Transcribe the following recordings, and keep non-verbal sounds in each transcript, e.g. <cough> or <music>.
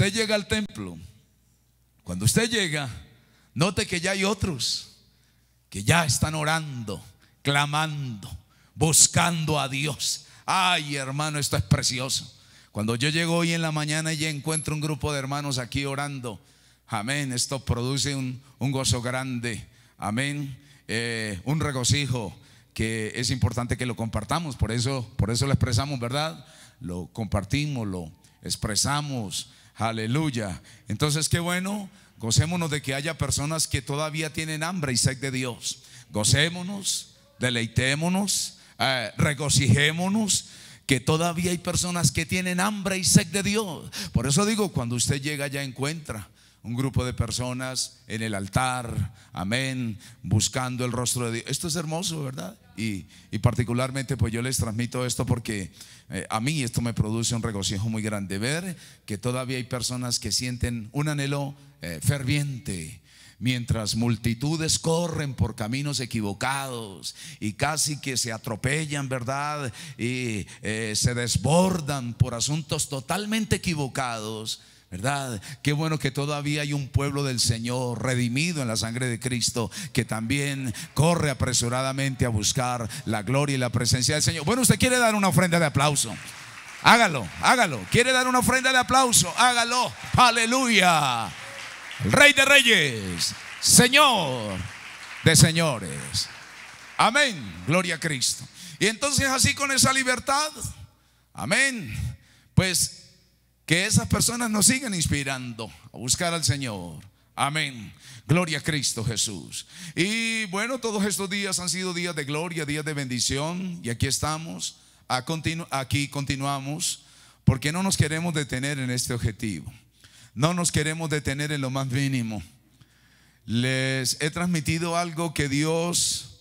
Usted llega al templo. Cuando usted llega, note que ya hay otros que ya están orando, clamando, buscando a Dios. Ay, hermano, esto es precioso. Cuando yo llego hoy en la mañana y encuentro un grupo de hermanos aquí orando, amén, esto produce un, gozo grande, amén, eh, un regocijo que es importante que lo compartamos, por eso, por eso lo expresamos, ¿verdad? Lo compartimos, lo expresamos, Aleluya. Entonces, qué bueno. Gocémonos de que haya personas que todavía tienen hambre y sed de Dios. Gocémonos, deleitémonos, eh, regocijémonos que todavía hay personas que tienen hambre y sed de Dios. Por eso digo, cuando usted llega ya encuentra un grupo de personas en el altar, amén, buscando el rostro de Dios. Esto es hermoso, ¿verdad? Y, particularmente pues yo les transmito esto porque eh, a mí esto me produce un regocijo muy grande, ver que todavía hay personas que sienten un anhelo eh, ferviente, mientras multitudes corren por caminos equivocados y casi que se atropellan, ¿verdad? Y eh, se desbordan por asuntos totalmente equivocados. ¿verdad? Qué bueno que todavía hay un pueblo del Señor redimido en la sangre de Cristo que también corre apresuradamente a buscar la gloria y la presencia del Señor. Bueno, usted quiere dar una ofrenda de aplauso. Hágalo, hágalo. ¿Quiere dar una ofrenda de aplauso? Hágalo. Aleluya. Rey de Reyes, Señor de Señores. Amén. Gloria a Cristo. Y entonces así con esa libertad, amén. Pues que esas personas nos sigan inspirando a buscar al Señor. Amén. Gloria a Cristo Jesús. Y bueno, todos estos días han sido días de gloria, días de bendición. Y aquí estamos. A aquí continuamos. Porque no nos queremos detener en este objetivo. No nos queremos detener en lo más mínimo. Les he transmitido algo que Dios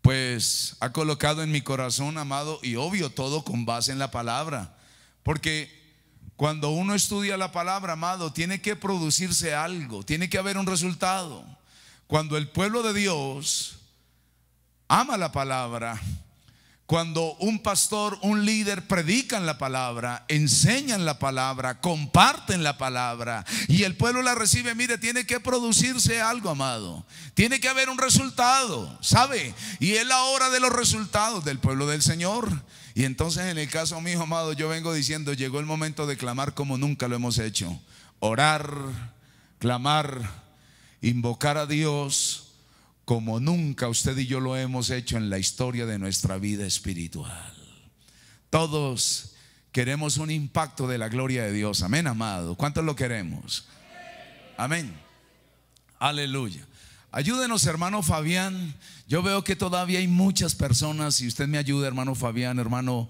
pues ha colocado en mi corazón, amado, y obvio todo con base en la palabra. Porque cuando uno estudia la palabra, amado, tiene que producirse algo, tiene que haber un resultado. Cuando el pueblo de Dios ama la palabra, cuando un pastor, un líder predican la palabra, enseñan la palabra, comparten la palabra y el pueblo la recibe, mire, tiene que producirse algo, amado. Tiene que haber un resultado, ¿sabe? Y es la hora de los resultados del pueblo del Señor. Y entonces en el caso mío, amado, yo vengo diciendo, llegó el momento de clamar como nunca lo hemos hecho. Orar, clamar, invocar a Dios como nunca usted y yo lo hemos hecho en la historia de nuestra vida espiritual. Todos queremos un impacto de la gloria de Dios. Amén, amado. ¿Cuántos lo queremos? Amén. Aleluya. Ayúdenos, hermano Fabián, yo veo que todavía hay muchas personas, Si usted me ayuda, hermano Fabián, hermano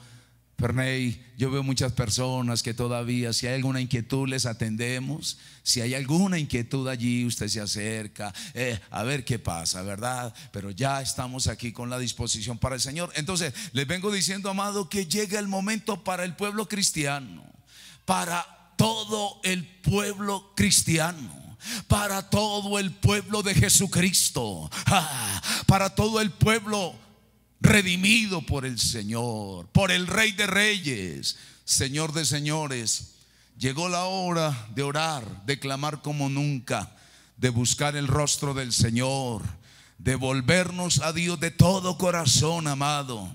Perney, yo veo muchas personas que todavía, si hay alguna inquietud, les atendemos. Si hay alguna inquietud allí, usted se acerca, eh, a ver qué pasa, ¿verdad? Pero ya estamos aquí con la disposición para el Señor. Entonces, les vengo diciendo, amado, que llega el momento para el pueblo cristiano, para todo el pueblo cristiano para todo el pueblo de Jesucristo, ah, para todo el pueblo redimido por el Señor, por el Rey de Reyes, Señor de Señores. Llegó la hora de orar, de clamar como nunca, de buscar el rostro del Señor, de volvernos a Dios de todo corazón, amado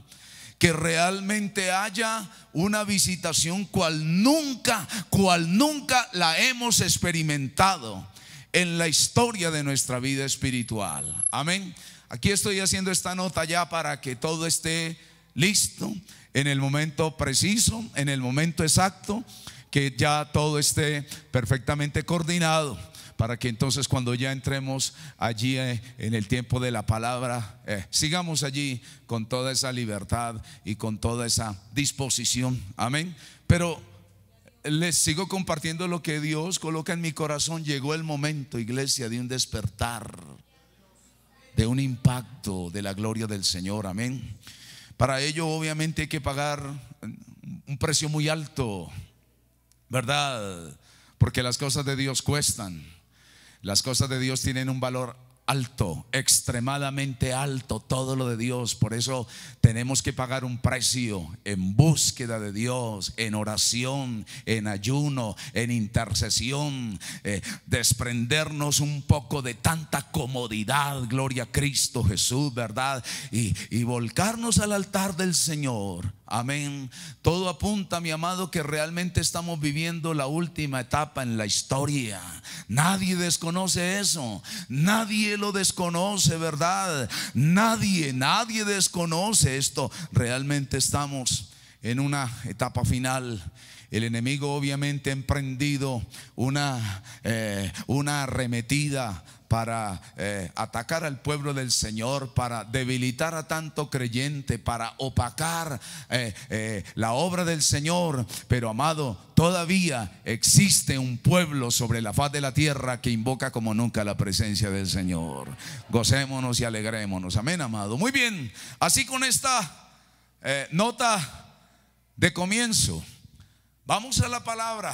que realmente haya una visitación cual nunca, cual nunca la hemos experimentado en la historia de nuestra vida espiritual. Amén. Aquí estoy haciendo esta nota ya para que todo esté listo, en el momento preciso, en el momento exacto, que ya todo esté perfectamente coordinado para que entonces cuando ya entremos allí eh, en el tiempo de la palabra, eh, sigamos allí con toda esa libertad y con toda esa disposición. Amén. Pero les sigo compartiendo lo que Dios coloca en mi corazón. Llegó el momento, iglesia, de un despertar, de un impacto de la gloria del Señor. Amén. Para ello, obviamente, hay que pagar un precio muy alto, ¿verdad? Porque las cosas de Dios cuestan. Las cosas de Dios tienen un valor alto, extremadamente alto, todo lo de Dios. Por eso tenemos que pagar un precio en búsqueda de Dios, en oración, en ayuno, en intercesión, eh, desprendernos un poco de tanta comodidad, gloria a Cristo Jesús, ¿verdad? Y, y volcarnos al altar del Señor Amén. Todo apunta, mi amado, que realmente estamos viviendo la última etapa en la historia. Nadie desconoce eso. Nadie lo desconoce, ¿verdad? Nadie, nadie desconoce esto. Realmente estamos en una etapa final. El enemigo obviamente ha emprendido una, eh, una arremetida para eh, atacar al pueblo del Señor, para debilitar a tanto creyente, para opacar eh, eh, la obra del Señor. Pero amado, todavía existe un pueblo sobre la faz de la tierra que invoca como nunca la presencia del Señor. Gocémonos y alegrémonos. Amén, amado. Muy bien, así con esta nota de comienzo, vamos a la palabra.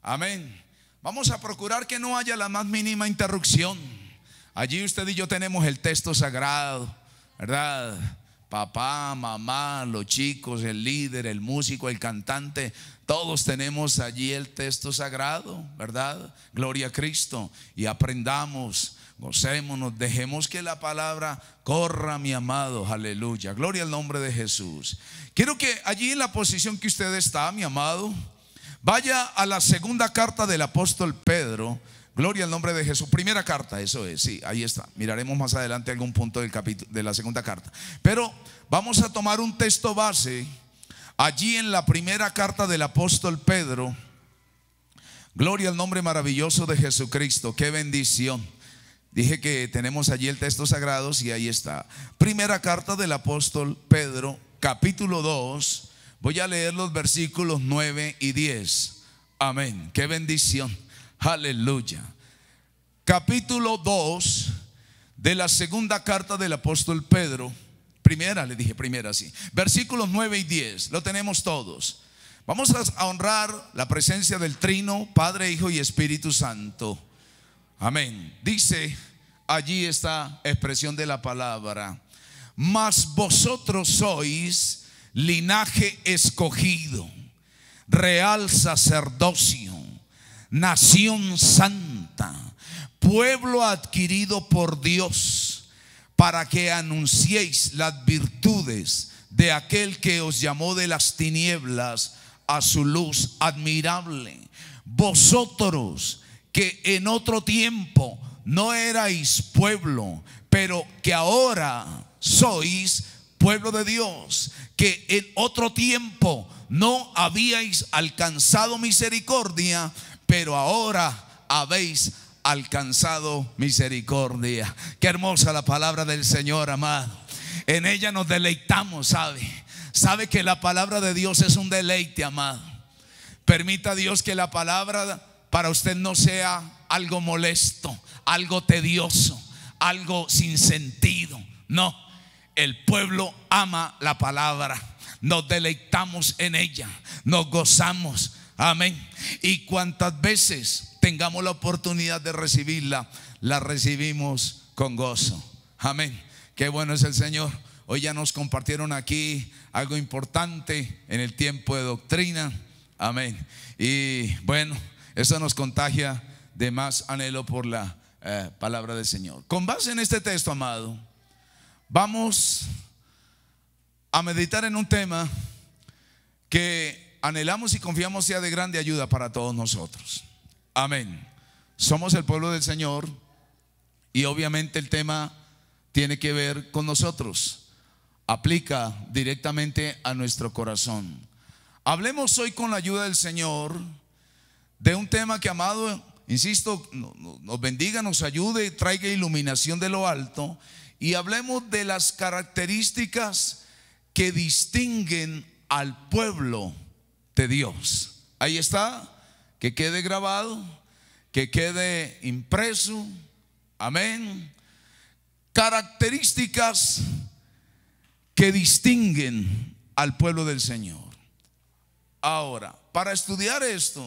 Amén. Vamos a procurar que no haya la más mínima interrupción. Allí usted y yo tenemos el texto sagrado, ¿verdad? Papá, mamá, los chicos, el líder, el músico, el cantante, todos tenemos allí el texto sagrado, ¿verdad? Gloria a Cristo. Y aprendamos, gocémonos, dejemos que la palabra corra, mi amado, aleluya. Gloria al nombre de Jesús. Quiero que allí en la posición que usted está, mi amado, Vaya a la segunda carta del apóstol Pedro. Gloria al nombre de Jesús. Primera carta, eso es, sí, ahí está. Miraremos más adelante algún punto del capítulo de la segunda carta. Pero vamos a tomar un texto base allí en la primera carta del apóstol Pedro. Gloria al nombre maravilloso de Jesucristo. Qué bendición. Dije que tenemos allí el texto sagrado y ahí está. Primera carta del apóstol Pedro, capítulo 2, Voy a leer los versículos 9 y 10. Amén. Qué bendición. Aleluya. Capítulo 2 de la segunda carta del apóstol Pedro. Primera, le dije primera, sí. Versículos 9 y 10. Lo tenemos todos. Vamos a honrar la presencia del Trino, Padre, Hijo y Espíritu Santo. Amén. Dice allí esta expresión de la palabra. Mas vosotros sois linaje escogido, real sacerdocio, nación santa, pueblo adquirido por Dios, para que anunciéis las virtudes de aquel que os llamó de las tinieblas a su luz admirable. Vosotros que en otro tiempo no erais pueblo, pero que ahora sois pueblo de Dios que en otro tiempo no habíais alcanzado misericordia, pero ahora habéis alcanzado misericordia. Qué hermosa la palabra del Señor, amado. En ella nos deleitamos, ¿sabe? Sabe que la palabra de Dios es un deleite, amado. Permita a Dios que la palabra para usted no sea algo molesto, algo tedioso, algo sin sentido. No, el pueblo ama la palabra. Nos deleitamos en ella. Nos gozamos. Amén. Y cuantas veces tengamos la oportunidad de recibirla, la recibimos con gozo. Amén. Qué bueno es el Señor. Hoy ya nos compartieron aquí algo importante en el tiempo de doctrina. Amén. Y bueno, eso nos contagia de más anhelo por la eh, palabra del Señor. Con base en este texto, amado, Vamos a meditar en un tema que anhelamos y confiamos sea de grande ayuda para todos nosotros. Amén. Somos el pueblo del Señor y obviamente el tema tiene que ver con nosotros. Aplica directamente a nuestro corazón. Hablemos hoy con la ayuda del Señor de un tema que, amado, insisto, nos bendiga, nos ayude, traiga iluminación de lo alto y hablemos de las características que distinguen al pueblo de Dios. Ahí está, que quede grabado, que quede impreso. Amén. Características que distinguen al pueblo del Señor. Ahora, para estudiar esto,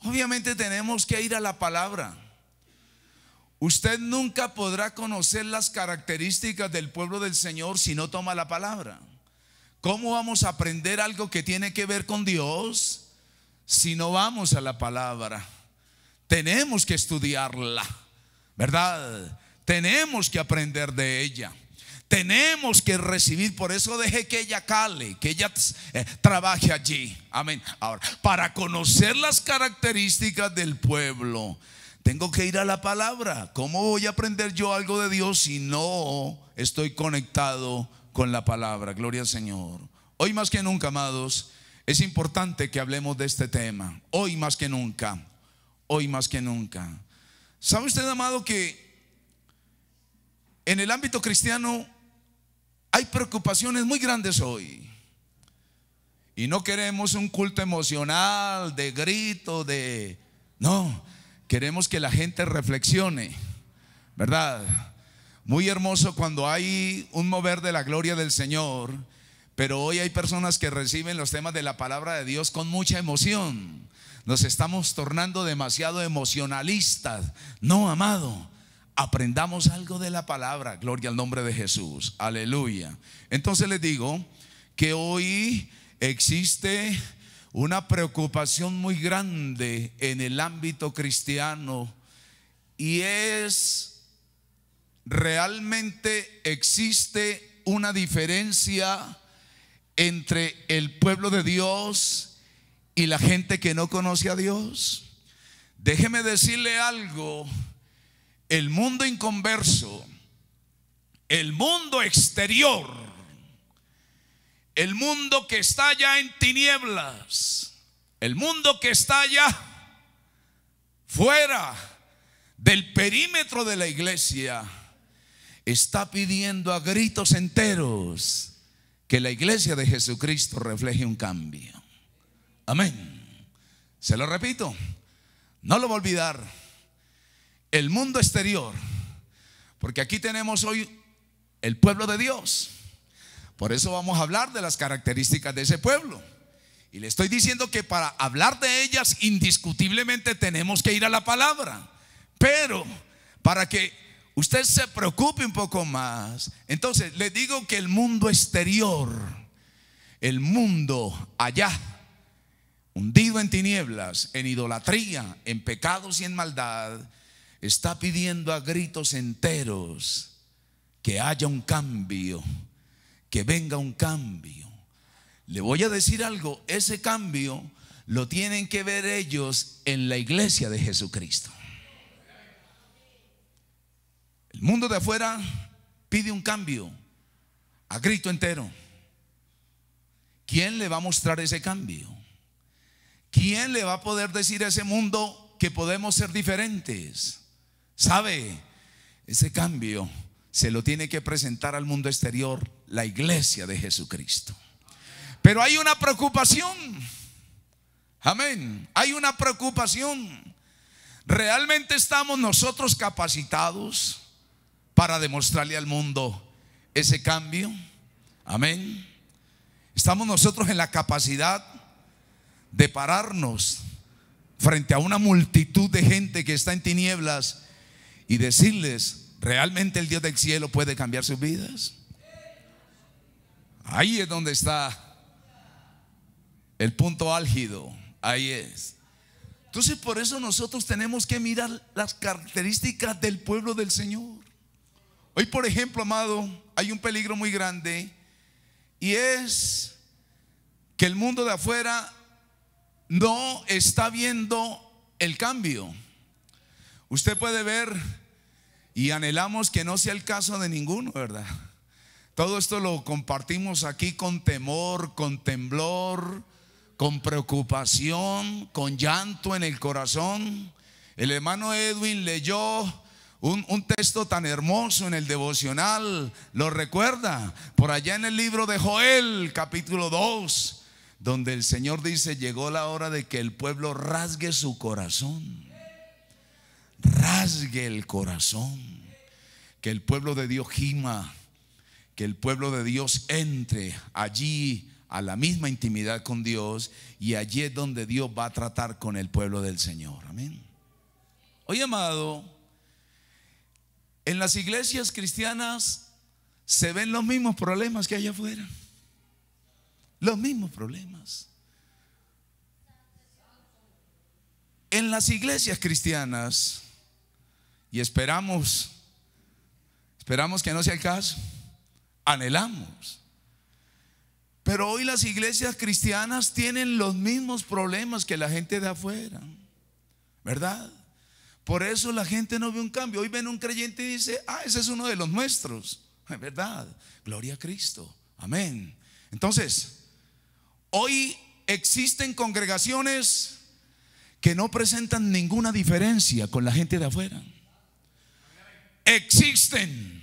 obviamente tenemos que ir a la palabra. Usted nunca podrá conocer las características del pueblo del Señor si no toma la palabra. ¿Cómo vamos a aprender algo que tiene que ver con Dios si no vamos a la palabra? Tenemos que estudiarla, ¿verdad? Tenemos que aprender de ella. Tenemos que recibir, por eso deje que ella cale, que ella eh, trabaje allí. Amén. Ahora, para conocer las características del pueblo, tengo que ir a la palabra. ¿Cómo voy a aprender yo algo de Dios si no estoy conectado con la palabra? Gloria al Señor. Hoy más que nunca, amados, es importante que hablemos de este tema. Hoy más que nunca. Hoy más que nunca. ¿Sabe usted, amado, que en el ámbito cristiano hay preocupaciones muy grandes hoy? Y no queremos un culto emocional, de grito, de... No, Queremos que la gente reflexione, ¿verdad? Muy hermoso cuando hay un mover de la gloria del Señor, pero hoy hay personas que reciben los temas de la palabra de Dios con mucha emoción. Nos estamos tornando demasiado emocionalistas. No, amado, aprendamos algo de la palabra. Gloria al nombre de Jesús. Aleluya. Entonces les digo que hoy existe una preocupación muy grande en el ámbito cristiano y es, realmente existe una diferencia entre el pueblo de Dios y la gente que no conoce a Dios. Déjeme decirle algo, el mundo inconverso, el mundo exterior, el mundo que está ya en tinieblas, el mundo que está ya fuera del perímetro de la iglesia, está pidiendo a gritos enteros que la iglesia de Jesucristo refleje un cambio. Amén. Se lo repito, no lo voy a olvidar. El mundo exterior, porque aquí tenemos hoy el pueblo de Dios por eso vamos a hablar de las características de ese pueblo. Y le estoy diciendo que para hablar de ellas indiscutiblemente tenemos que ir a la palabra. Pero para que usted se preocupe un poco más, entonces le digo que el mundo exterior, el mundo allá, hundido en tinieblas, en idolatría, en pecados y en maldad, está pidiendo a gritos enteros que haya un cambio que venga un cambio. Le voy a decir algo, ese cambio lo tienen que ver ellos en la iglesia de Jesucristo. El mundo de afuera pide un cambio a grito entero. ¿Quién le va a mostrar ese cambio? ¿Quién le va a poder decir a ese mundo que podemos ser diferentes? ¿Sabe? Ese cambio se lo tiene que presentar al mundo exterior la iglesia de Jesucristo. Pero hay una preocupación. Amén. Hay una preocupación. ¿Realmente estamos nosotros capacitados para demostrarle al mundo ese cambio? Amén. ¿Estamos nosotros en la capacidad de pararnos frente a una multitud de gente que está en tinieblas y decirles, ¿Realmente el Dios del cielo puede cambiar sus vidas? Ahí es donde está el punto álgido. Ahí es. Entonces por eso nosotros tenemos que mirar las características del pueblo del Señor. Hoy, por ejemplo, amado, hay un peligro muy grande y es que el mundo de afuera no está viendo el cambio. Usted puede ver y anhelamos que no sea el caso de ninguno, ¿verdad? Todo esto lo compartimos aquí con temor, con temblor, con preocupación, con llanto en el corazón. El hermano Edwin leyó un, un, texto tan hermoso en el devocional, lo recuerda, por allá en el libro de Joel, capítulo 2, donde el Señor dice, llegó la hora de que el pueblo rasgue su corazón rasgue el corazón, que el pueblo de Dios gima, que el pueblo de Dios entre allí a la misma intimidad con Dios y allí es donde Dios va a tratar con el pueblo del Señor. Amén. Hoy amado, en las iglesias cristianas se ven los mismos problemas que allá afuera. Los mismos problemas. En las iglesias cristianas y esperamos, esperamos que no sea el caso, anhelamos. Pero hoy las iglesias cristianas tienen los mismos problemas que la gente de afuera, ¿verdad? Por eso la gente no ve un cambio. Hoy ven un creyente y dice, ah, ese es uno de los nuestros, <laughs> ¿verdad? Gloria a Cristo, amén. Entonces, hoy existen congregaciones que no presentan ninguna diferencia con la gente de afuera. Existen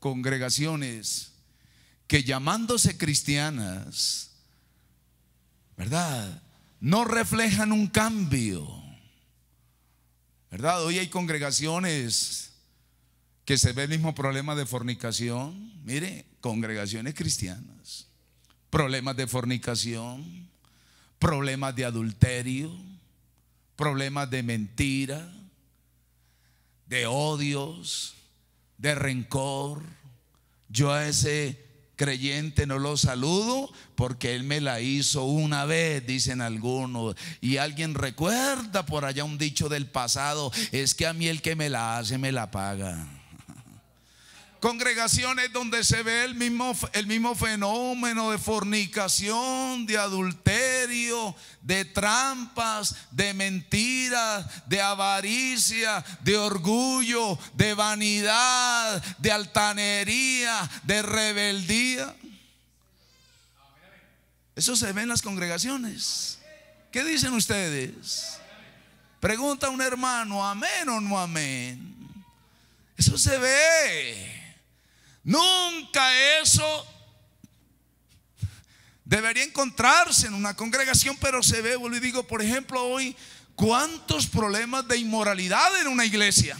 congregaciones que llamándose cristianas, ¿verdad? No reflejan un cambio, ¿verdad? Hoy hay congregaciones que se ven el mismo problema de fornicación, mire, congregaciones cristianas, problemas de fornicación, problemas de adulterio, problemas de mentira, de odios, de rencor. Yo a ese creyente no lo saludo porque él me la hizo una vez, dicen algunos. Y alguien recuerda por allá un dicho del pasado, es que a mí el que me la hace me la paga. Congregaciones donde se ve el mismo, el mismo fenómeno de fornicación, de adulterio, de trampas, de mentiras, de avaricia, de orgullo, de vanidad, de altanería, de rebeldía. Eso se ve en las congregaciones. ¿Qué dicen ustedes? Pregunta un hermano, amén o no amén. Eso se ve. Nunca eso debería encontrarse en una congregación, pero se ve, y digo, por ejemplo, hoy, cuántos problemas de inmoralidad en una iglesia.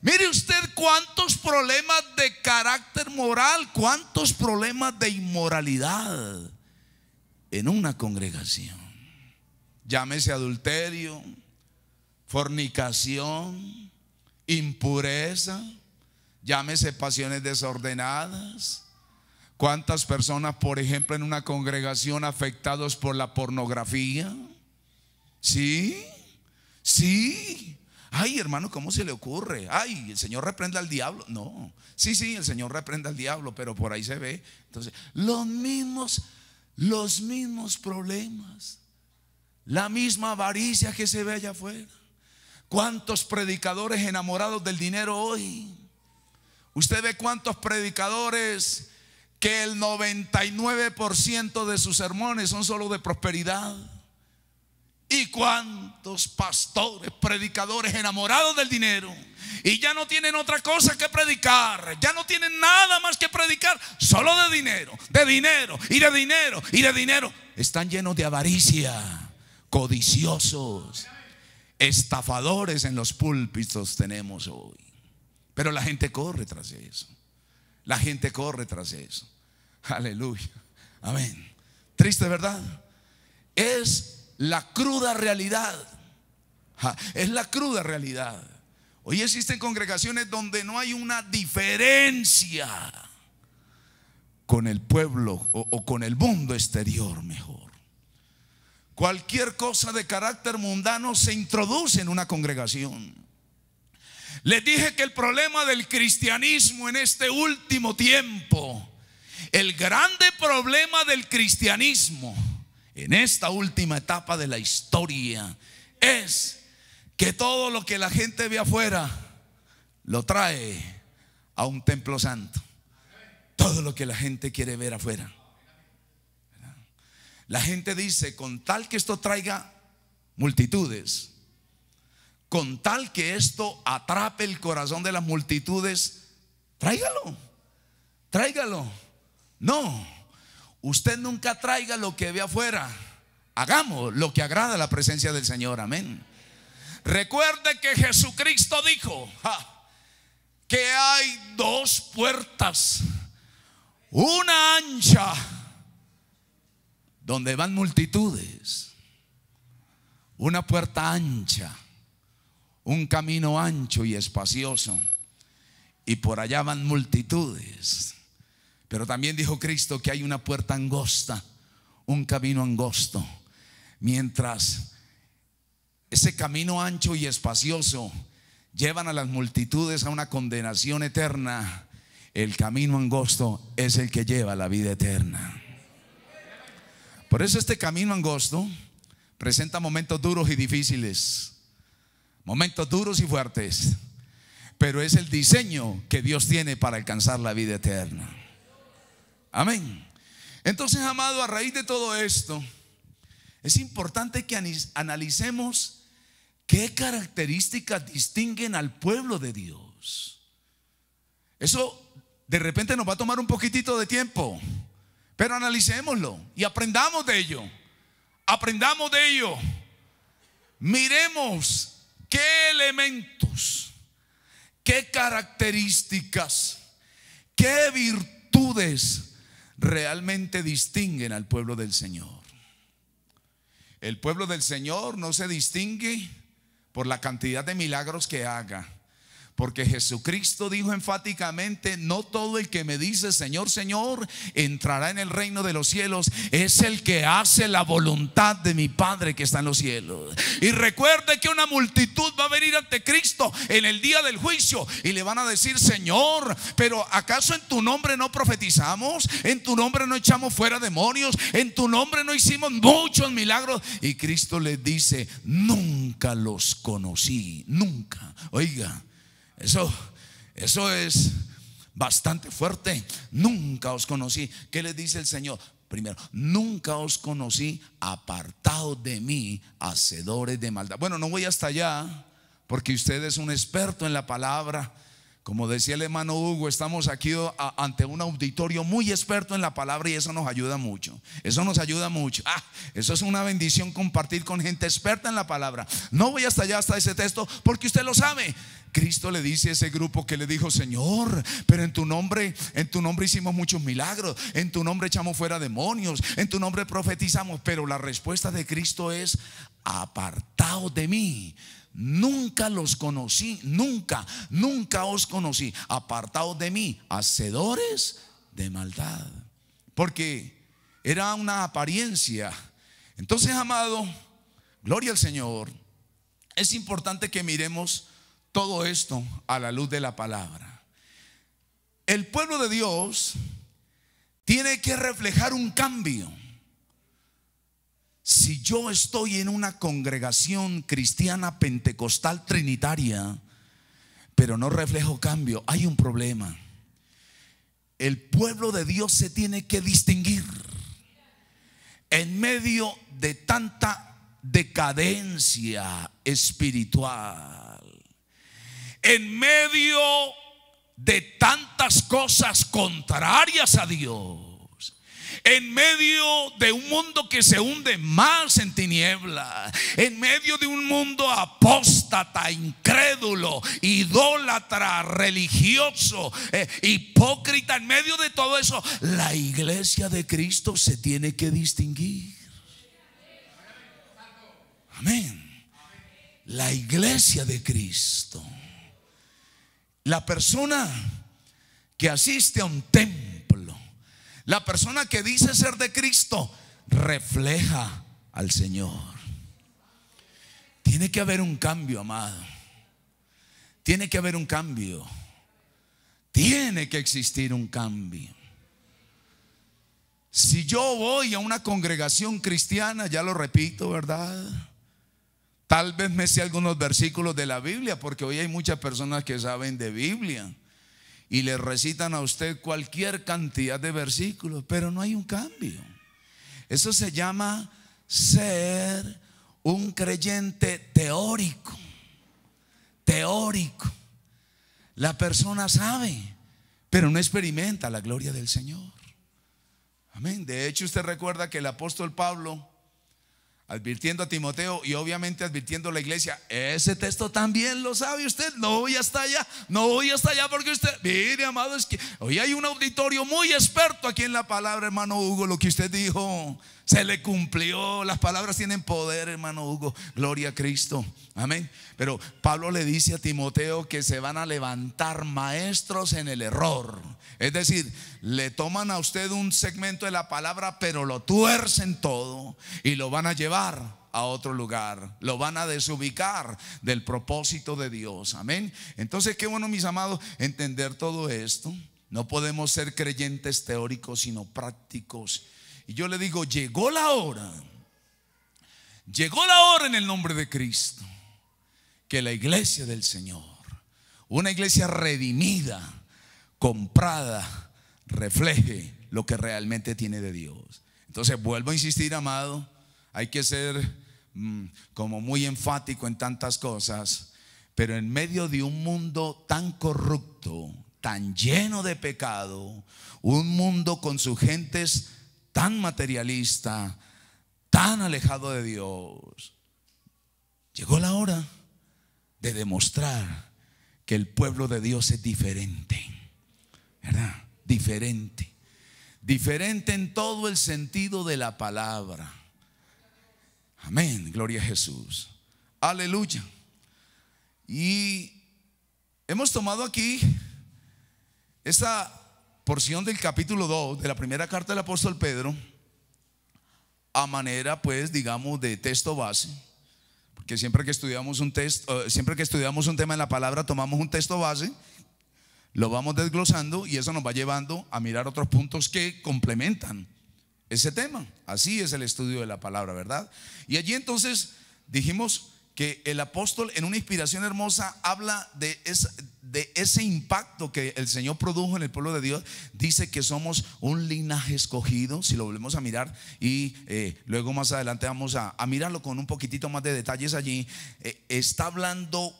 Mire usted cuántos problemas de carácter moral, cuántos problemas de inmoralidad en una congregación. Llámese adulterio, fornicación, impureza Llámese pasiones desordenadas. ¿Cuántas personas, por ejemplo, en una congregación afectados por la pornografía? ¿Sí? ¿Sí? Ay, hermano, ¿cómo se le ocurre? Ay, el Señor reprenda al diablo. No, sí, sí, el Señor reprenda al diablo, pero por ahí se ve. Entonces, los mismos, los mismos problemas, la misma avaricia que se ve allá afuera. ¿Cuántos predicadores enamorados del dinero hoy? Usted ve cuántos predicadores que el 99% de sus sermones son solo de prosperidad. Y cuántos pastores, predicadores enamorados del dinero. Y ya no tienen otra cosa que predicar. Ya no tienen nada más que predicar. Solo de dinero, de dinero y de dinero y de dinero. Están llenos de avaricia, codiciosos, estafadores en los púlpitos tenemos hoy. Pero la gente corre tras eso. La gente corre tras eso. Aleluya. Amén. Triste, ¿verdad? Es la cruda realidad. Es la cruda realidad. Hoy existen congregaciones donde no hay una diferencia con el pueblo o, con el mundo exterior mejor. Cualquier cosa de carácter mundano se introduce en una congregación. Les dije que el problema del cristianismo en este último tiempo, el grande problema del cristianismo en esta última etapa de la historia es que todo lo que la gente ve afuera lo trae a un templo santo. Todo lo que la gente quiere ver afuera. La gente dice, con tal que esto traiga multitudes, con tal que esto atrape el corazón de las multitudes, tráigalo, tráigalo. No, usted nunca traiga lo que ve afuera. Hagamos lo que agrada la presencia del Señor. Amén. Recuerde que Jesucristo dijo que hay dos puertas. Una ancha donde van multitudes. Una puerta ancha un camino ancho y espacioso, y por allá van multitudes. Pero también dijo Cristo que hay una puerta angosta, un camino angosto, mientras ese camino ancho y espacioso llevan a las multitudes a una condenación eterna, el camino angosto es el que lleva a la vida eterna. Por eso este camino angosto presenta momentos duros y difíciles momentos duros y fuertes, pero es el diseño que Dios tiene para alcanzar la vida eterna. Amén. Entonces, amado, a raíz de todo esto, es importante que analicemos qué características distinguen al pueblo de Dios. Eso de repente nos va a tomar un poquitito de tiempo, pero analicémoslo y aprendamos de ello. Aprendamos de ello. Miremos ¿Qué elementos? ¿Qué características? ¿Qué virtudes realmente distinguen al pueblo del Señor? El pueblo del Señor no se distingue por la cantidad de milagros que haga. Porque Jesucristo dijo enfáticamente, no todo el que me dice Señor, Señor, entrará en el reino de los cielos, es el que hace la voluntad de mi Padre que está en los cielos. Y recuerde que una multitud ante Cristo en el día del juicio y le van a decir, Señor, pero ¿acaso en tu nombre no profetizamos? ¿En tu nombre no echamos fuera demonios? ¿En tu nombre no hicimos muchos milagros? Y Cristo le dice, nunca los conocí, nunca. Oiga, eso, eso es bastante fuerte. Nunca os conocí. ¿Qué le dice el Señor? Primero, nunca os conocí apartados de mí, hacedores de maldad. Bueno, no voy hasta allá, porque usted es un experto en la palabra. Como decía el hermano Hugo, estamos aquí ante un auditorio muy experto en la palabra y eso nos ayuda mucho. Eso nos ayuda mucho. Ah, eso es una bendición compartir con gente experta en la palabra. No voy hasta allá, hasta ese texto, porque usted lo sabe. Cristo le dice a ese grupo que le dijo, Señor, pero en tu nombre, en tu nombre hicimos muchos milagros, en tu nombre echamos fuera demonios, en tu nombre profetizamos, pero la respuesta de Cristo es, apartaos de mí, Nunca los conocí, nunca, nunca os conocí. Apartados de mí, hacedores de maldad. Porque era una apariencia. Entonces, amado, gloria al Señor. Es importante que miremos todo esto a la luz de la palabra. El pueblo de Dios tiene que reflejar un cambio si yo estoy en una congregación cristiana pentecostal trinitaria, pero no reflejo cambio, hay un problema. El pueblo de Dios se tiene que distinguir en medio de tanta decadencia espiritual, en medio de tantas cosas contrarias a Dios en medio de un mundo que se hunde más en tiniebla, en medio de un mundo apóstata, incrédulo, idólatra, religioso, eh, hipócrita, en medio de todo eso, la iglesia de Cristo se tiene que distinguir. Amén. La iglesia de Cristo. La persona que asiste a un templo la persona que dice ser de Cristo refleja al Señor. Tiene que haber un cambio, amado. Tiene que haber un cambio. Tiene que existir un cambio. Si yo voy a una congregación cristiana, ya lo repito, ¿verdad? Tal vez me sé algunos versículos de la Biblia, porque hoy hay muchas personas que saben de Biblia y le recitan a usted cualquier cantidad de versículos, pero no hay un cambio. Eso se llama ser un creyente teórico, teórico. La persona sabe, pero no experimenta la gloria del Señor. Amén. De hecho, usted recuerda que el apóstol Pablo advirtiendo a Timoteo y obviamente advirtiendo a la iglesia, ese texto también lo sabe usted, no voy hasta allá, no voy hasta allá porque usted, mire amado, es que hoy hay un auditorio muy experto aquí en la palabra, hermano Hugo, lo que usted dijo, se le cumplió. Las palabras tienen poder, hermano Hugo. Gloria a Cristo. Amén. Pero Pablo le dice a Timoteo que se van a levantar maestros en el error. Es decir, le toman a usted un segmento de la palabra, pero lo tuercen todo y lo van a llevar a otro lugar. Lo van a desubicar del propósito de Dios. Amén. Entonces, qué bueno, mis amados, entender todo esto. No podemos ser creyentes teóricos, sino prácticos. Y yo le digo, llegó la hora. Llegó la hora en el nombre de Cristo. Que la iglesia del Señor, una iglesia redimida, comprada, refleje lo que realmente tiene de Dios. Entonces vuelvo a insistir, amado, hay que ser mm, como muy enfático en tantas cosas, pero en medio de un mundo tan corrupto, tan lleno de pecado, un mundo con sus gentes tan materialista, tan alejado de Dios, llegó la hora de demostrar que el pueblo de Dios es diferente, ¿verdad? Diferente. Diferente en todo el sentido de la palabra. Amén, gloria a Jesús. Aleluya. Y hemos tomado aquí esta porción del capítulo 2 de la primera carta del apóstol Pedro, a manera, pues, digamos, de texto base, porque siempre que estudiamos un texto, eh, siempre que estudiamos un tema en la palabra, tomamos un texto base, lo vamos desglosando y eso nos va llevando a mirar otros puntos que complementan ese tema. Así es el estudio de la palabra, ¿verdad? Y allí entonces dijimos que el apóstol en una inspiración hermosa habla de, esa, de ese impacto que el Señor produjo en el pueblo de Dios, dice que somos un linaje escogido, si lo volvemos a mirar, y eh, luego más adelante vamos a, mirarlo con un poquitito más de detalles allí, eh, está hablando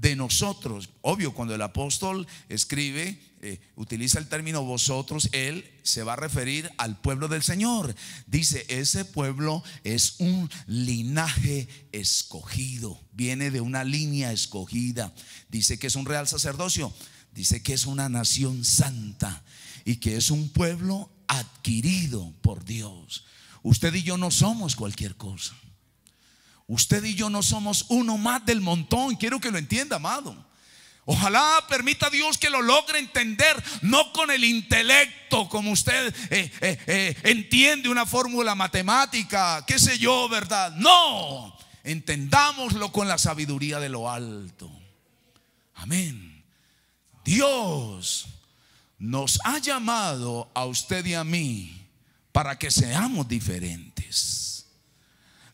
de nosotros. Obvio, cuando el apóstol escribe, eh, utiliza el término vosotros, él se va a referir al pueblo del Señor. Dice, ese pueblo es un linaje escogido, viene de una línea escogida. Dice que es un real sacerdocio, dice que es una nación santa y que es un pueblo adquirido por Dios. Usted y yo no somos cualquier cosa. Usted y yo no somos uno más del montón. Quiero que lo entienda, amado. Ojalá permita Dios que lo logre entender, no con el intelecto como usted eh, eh, eh, entiende una fórmula matemática, qué sé yo, ¿verdad? No, entendámoslo con la sabiduría de lo alto. Amén. Dios nos ha llamado a usted y a mí para que seamos diferentes.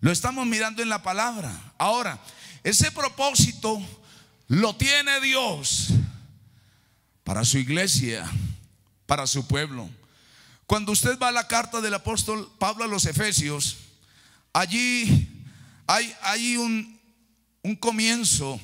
Lo estamos mirando en la palabra. Ahora, ese propósito lo tiene Dios para su iglesia, para su pueblo. Cuando usted va a la carta del apóstol Pablo a los Efesios, allí hay, un, un comienzo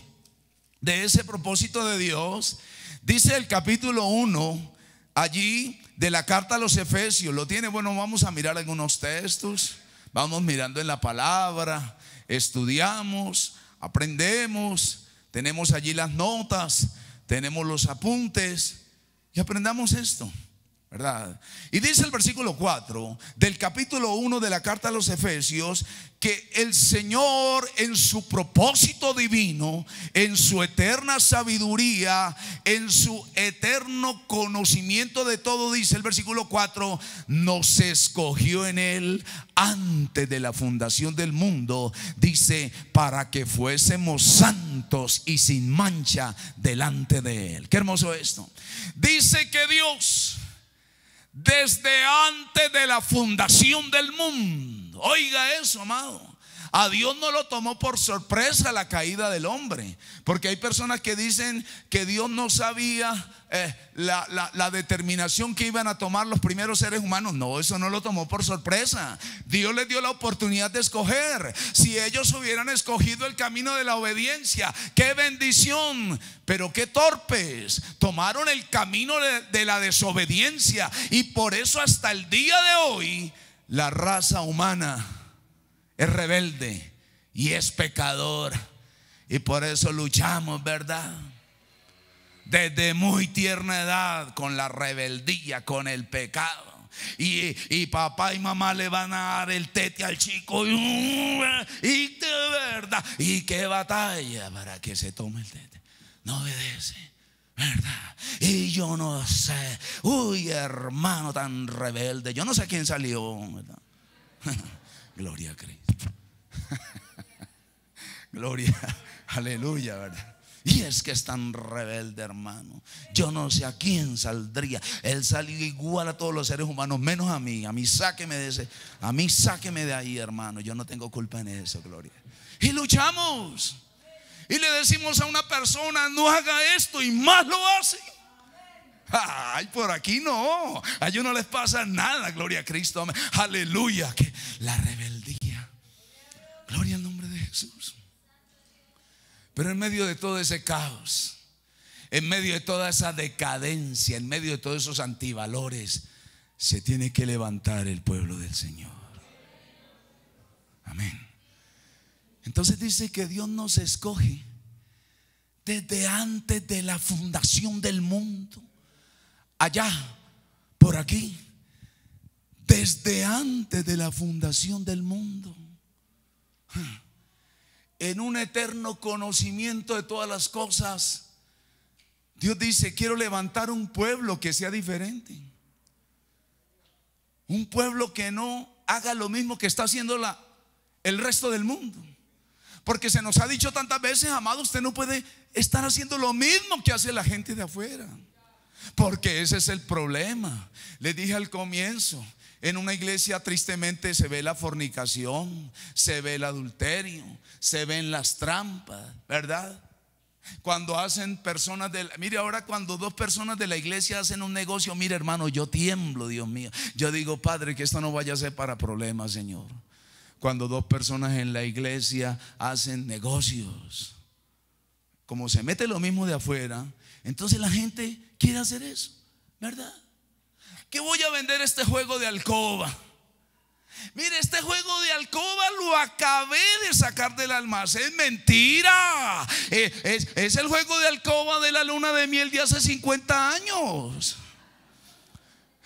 de ese propósito de Dios. Dice el capítulo 1, allí de la carta a los Efesios, lo tiene, bueno, vamos a mirar algunos textos vamos mirando en la palabra, estudiamos, aprendemos, tenemos allí las notas, tenemos los apuntes y aprendamos esto. ¿verdad? Y dice el versículo 4 del capítulo 1 de la carta a los Efesios que el Señor en su propósito divino, en su eterna sabiduría, en su eterno conocimiento de todo, dice el versículo 4, nos escogió en él antes de la fundación del mundo, dice, para que fuésemos santos y sin mancha delante de él. Qué hermoso esto. Dice que Dios desde antes de la fundación del mundo. Oiga eso, amado. A Dios no lo tomó por sorpresa la caída del hombre, porque hay personas que dicen que Dios no sabía eh, la, determinación que iban a tomar los primeros seres humanos. No, eso no lo tomó por sorpresa. Dios les dio la oportunidad de escoger. Si ellos hubieran escogido el camino de la obediencia, qué bendición. Pero qué torpes. Tomaron el camino de la desobediencia. Y por eso hasta el día de hoy, la raza humana es rebelde y es pecador. Y por eso luchamos, ¿verdad? Desde muy tierna edad con la rebeldía, con el pecado. Y, papá y mamá le van a dar el tete al chico. Y, y de verdad, y qué batalla para que se tome el tete. No obedece. ¿Verdad? Y yo no sé. Uy, hermano tan rebelde. Yo no sé quién salió. ¿verdad? <laughs> Gloria a Cristo. <laughs> Gloria, aleluya, ¿verdad? Y es que es tan rebelde, hermano. Yo no sé a quién saldría. Él salió igual a todos los seres humanos, menos a mí. A mí sáqueme de a mí sáqueme de ahí, hermano. Yo no tengo culpa en eso, gloria. Y luchamos. Y le decimos a una persona, no haga esto y más lo hace. Ay, por aquí no. A ellos no les pasa nada, gloria a Cristo. Aleluya. Que la rebeldía. Gloria al nombre de Jesús. Pero en medio de todo ese caos, en medio de toda esa decadencia, en medio de todos esos antivalores, se tiene que levantar el pueblo del Señor. Amén. Entonces dice que Dios nos escoge desde antes de la fundación del mundo allá, por aquí, desde antes de la fundación del mundo, en un eterno conocimiento de todas las cosas. Dios dice, quiero levantar un pueblo que sea diferente. Un pueblo que no haga lo mismo que está haciendo la, el resto del mundo. Porque se nos ha dicho tantas veces, amado, usted no puede estar haciendo lo mismo que hace la gente de afuera. Porque ese es el problema. Le dije al comienzo, en una iglesia tristemente se ve la fornicación, se ve el adulterio, se ven las trampas, ¿verdad? Cuando hacen personas de la, mire ahora cuando dos personas de la iglesia hacen un negocio, mire hermano, yo tiemblo, Dios mío. Yo digo, Padre, que esto no vaya a ser para problemas, Señor. Cuando dos personas en la iglesia hacen negocios, como se mete lo mismo de afuera, entonces la gente quiere hacer eso, ¿verdad? Que voy a vender este juego de alcoba. Mire, este juego de alcoba lo acabé de sacar del almacén. Mentira. Eh, es, es, el juego de alcoba de la luna de miel de hace 50 años.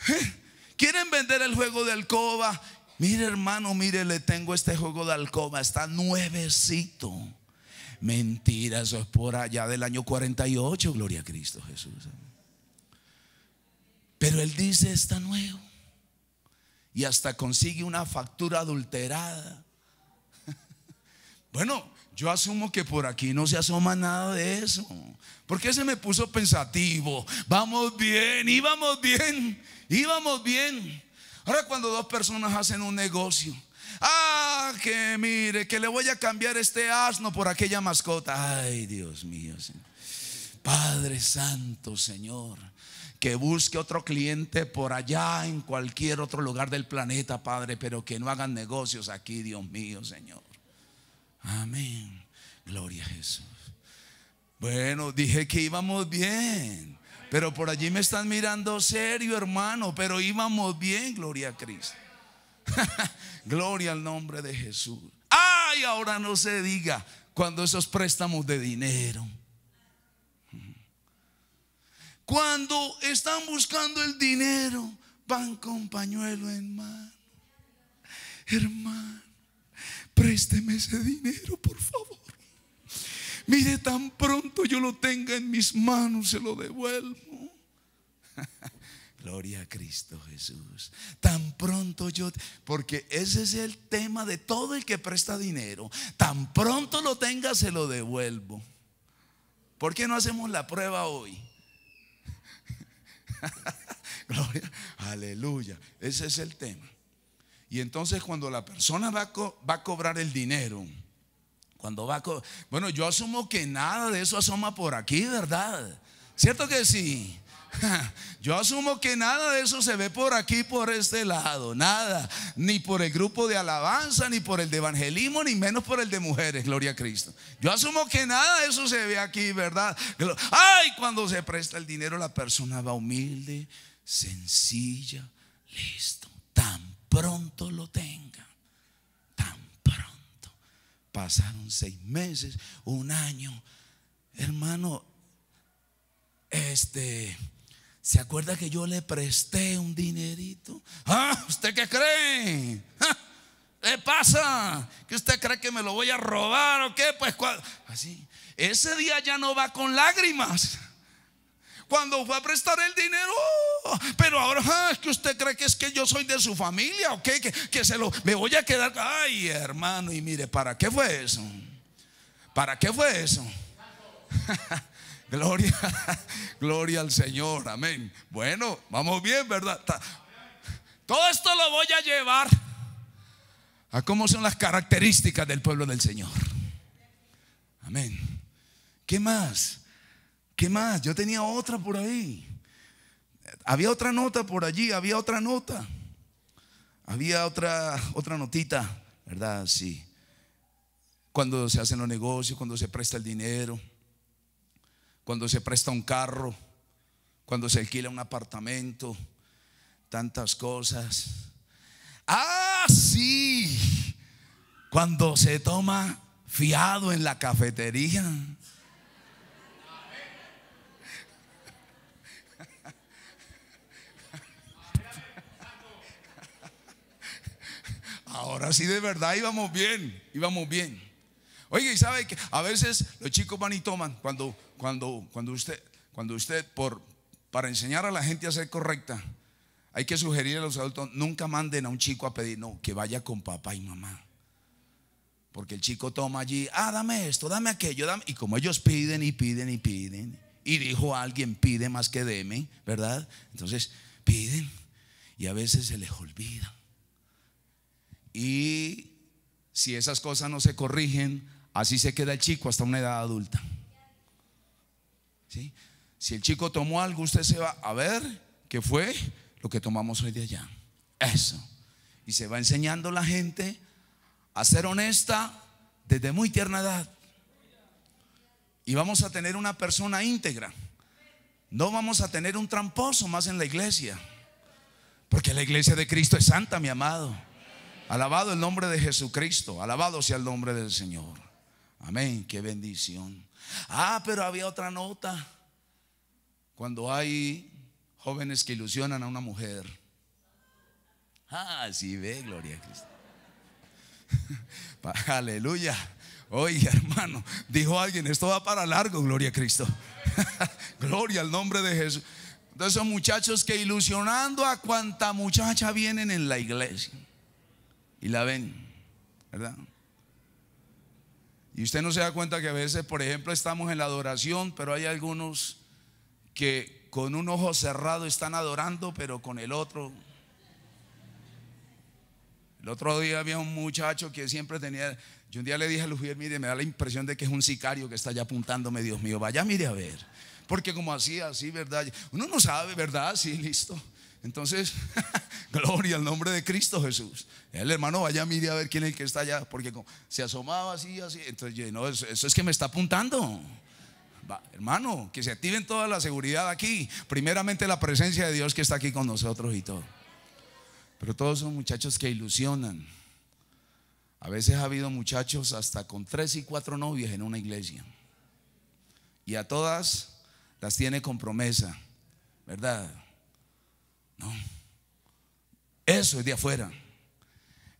¿Eh? ¿Quieren vender el juego de alcoba? Mire, hermano, mire, le tengo este juego de alcoba. Está nuevecito. Mentira, eso es por allá del año 48. Gloria a Cristo Jesús. Pero él dice, está nuevo. Y hasta consigue una factura adulterada. <laughs> bueno, yo asumo que por aquí no se asoma nada de eso. Porque se me puso pensativo. Vamos bien, íbamos bien, íbamos bien. Ahora cuando dos personas hacen un negocio. Ah, que mire, que le voy a cambiar este asno por aquella mascota. Ay, Dios mío, Padre Santo, Señor que busque otro cliente por allá en cualquier otro lugar del planeta, Padre, pero que no hagan negocios aquí, Dios mío, Señor. Amén. Gloria a Jesús. Bueno, dije que íbamos bien, pero por allí me están mirando serio, hermano, pero íbamos bien, gloria a Cristo. <laughs> gloria al nombre de Jesús. Ay, ahora no se diga cuando esos préstamos de dinero cuando están buscando el dinero, van con pañuelo en mano. Hermano, présteme ese dinero, por favor. Mire, tan pronto yo lo tenga en mis manos, se lo devuelvo. <laughs> Gloria a Cristo Jesús. Tan pronto yo, porque ese es el tema de todo el que presta dinero. Tan pronto lo tenga, se lo devuelvo. ¿Por qué no hacemos la prueba hoy? <laughs> Gloria, aleluya. Ese es el tema. Y entonces cuando la persona va a, va cobrar el dinero, cuando va a bueno, yo asumo que nada de eso asoma por aquí, ¿verdad? ¿Cierto que sí? <laughs> Yo asumo que nada de eso se ve por aquí, por este lado, nada, ni por el grupo de alabanza, ni por el de evangelismo, ni menos por el de mujeres, gloria a Cristo. Yo asumo que nada de eso se ve aquí, ¿verdad? Ay, cuando se presta el dinero la persona va humilde, sencilla, listo, tan pronto lo tenga, tan pronto. Pasaron seis meses, un año, hermano, este ¿Se acuerda que yo le presté un dinerito? ¿Ah, ¿Usted qué cree? ¿Qué ah, pasa? ¿Que usted cree que me lo voy a robar o qué? Pues cuando así. Ese día ya no va con lágrimas. Cuando fue a prestar el dinero, pero ahora ah, es que usted cree que es que yo soy de su familia o qué? Que, que se lo me voy a quedar. Ay, hermano, y mire, ¿para qué fue eso? ¿Para qué fue eso? <laughs> Gloria, <laughs> gloria al Señor, amén. Bueno, vamos bien, ¿verdad? Todo esto lo voy a llevar a cómo son las características del pueblo del Señor. Amén. ¿Qué más? ¿Qué más? Yo tenía otra por ahí. Había otra nota por allí, había otra nota. Había otra, otra notita, ¿verdad? Sí. Cuando se hacen los negocios, cuando se presta el dinero cuando se presta un carro, cuando se alquila un apartamento, tantas cosas. Ah, sí, cuando se toma fiado en la cafetería. Ahora sí, de verdad íbamos bien, íbamos bien. Oye, ¿y sabe que a veces los chicos van y toman cuando cuando, cuando usted, cuando usted por, para enseñar a la gente a ser correcta, hay que sugerir a los adultos, nunca manden a un chico a pedir, no, que vaya con papá y mamá. Porque el chico toma allí, ah, dame esto, dame aquello, dame. Y como ellos piden y piden y piden, y dijo alguien, pide más que deme, ¿verdad? Entonces, piden y a veces se les olvida. Y si esas cosas no se corrigen, así se queda el chico hasta una edad adulta. Si el chico tomó algo, usted se va a ver qué fue lo que tomamos hoy de allá. Eso. Y se va enseñando la gente a ser honesta desde muy tierna edad. Y vamos a tener una persona íntegra. No vamos a tener un tramposo más en la iglesia. Porque la iglesia de Cristo es santa, mi amado. Alabado el nombre de Jesucristo. Alabado sea el nombre del Señor. Amén. Qué bendición. Ah, pero había otra nota. Cuando hay jóvenes que ilusionan a una mujer. Ah, sí ve, gloria a Cristo. <laughs> Aleluya. Oye, hermano, dijo alguien, esto va para largo, gloria a Cristo. <laughs> gloria al nombre de Jesús. Entonces son muchachos que ilusionando a cuanta muchacha vienen en la iglesia. Y la ven, ¿verdad? Y usted no se da cuenta que a veces, por ejemplo, estamos en la adoración, pero hay algunos que con un ojo cerrado están adorando, pero con el otro. El otro día había un muchacho que siempre tenía, yo un día le dije a Lujier, mire, me da la impresión de que es un sicario que está ya apuntándome, Dios mío, vaya, mire a ver. Porque como así, así, ¿verdad? Uno no sabe, ¿verdad? Sí, listo. Entonces, <laughs> Gloria al nombre de Cristo Jesús. El hermano, vaya, a mire a ver quién es el que está allá, porque se asomaba así, así. Entonces, yo, no, eso, es que me está apuntando. hermano, que se activen toda la seguridad aquí. Primeramente la presencia de Dios que está aquí con nosotros y todo. Pero todos son muchachos que ilusionan. A veces ha habido muchachos hasta con tres y cuatro novias en una iglesia. Y a todas las tiene con promesa, ¿verdad? No. Eso es de afuera.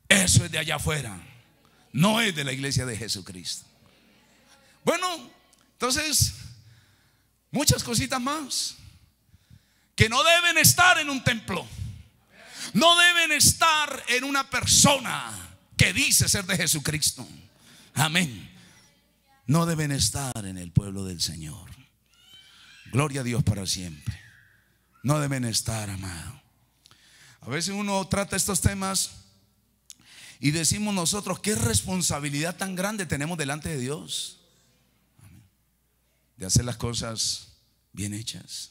Eso es de allá afuera. No es de la iglesia de Jesucristo. Bueno, entonces, muchas cositas más que no deben estar en un templo. No deben estar en una persona que dice ser de Jesucristo. Amén. No deben estar en el pueblo del Señor. Gloria a Dios para siempre. No deben estar, amado. A veces uno trata estos temas y decimos nosotros, qué responsabilidad tan grande tenemos delante de Dios de hacer las cosas bien hechas.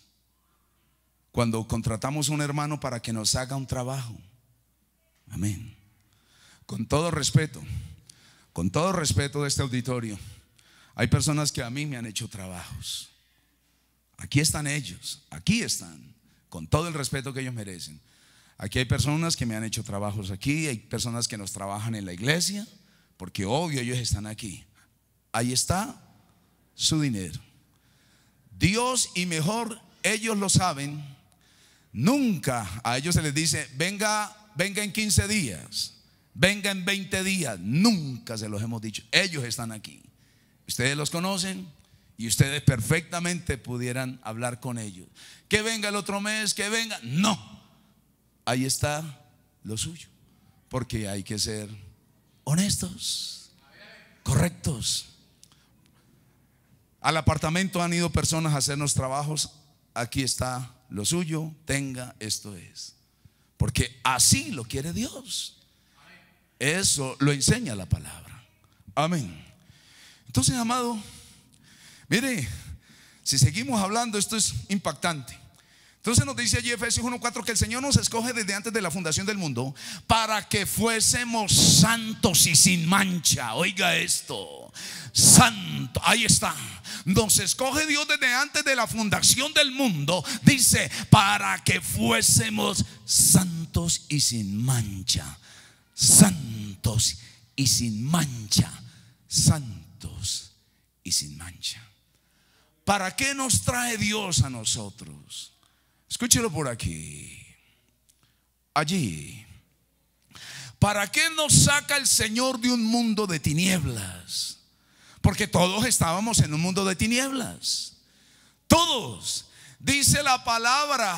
Cuando contratamos un hermano para que nos haga un trabajo. Amén. Con todo respeto, con todo respeto de este auditorio, hay personas que a mí me han hecho trabajos. Aquí están ellos, aquí están, con todo el respeto que ellos merecen. Aquí hay personas que me han hecho trabajos aquí, hay personas que nos trabajan en la iglesia, porque obvio ellos están aquí. Ahí está su dinero. Dios y mejor ellos lo saben. Nunca a ellos se les dice, venga, venga en 15 días, venga en 20 días. Nunca se los hemos dicho. Ellos están aquí. Ustedes los conocen y ustedes perfectamente pudieran hablar con ellos. Que venga el otro mes, que venga. No, ahí está lo suyo. Porque hay que ser honestos, correctos. Al apartamento han ido personas a hacernos trabajos. Aquí está lo suyo, tenga, esto es. Porque así lo quiere Dios. Eso lo enseña la palabra. Amén. Entonces, amado, mire, si seguimos hablando, esto es impactante. Entonces nos dice allí Efesios 1.4 que el Señor nos escoge desde antes de la fundación del mundo para que fuésemos santos y sin mancha. Oiga esto. Santo, ahí está. Nos escoge Dios desde antes de la fundación del mundo. Dice, para que fuésemos santos y sin mancha. Santos y sin mancha. Santos y sin mancha. ¿Para qué nos trae Dios a nosotros? Escúchelo por aquí. Allí. ¿Para qué nos saca el Señor de un mundo de tinieblas? Porque todos estábamos en un mundo de tinieblas. Todos. Dice la palabra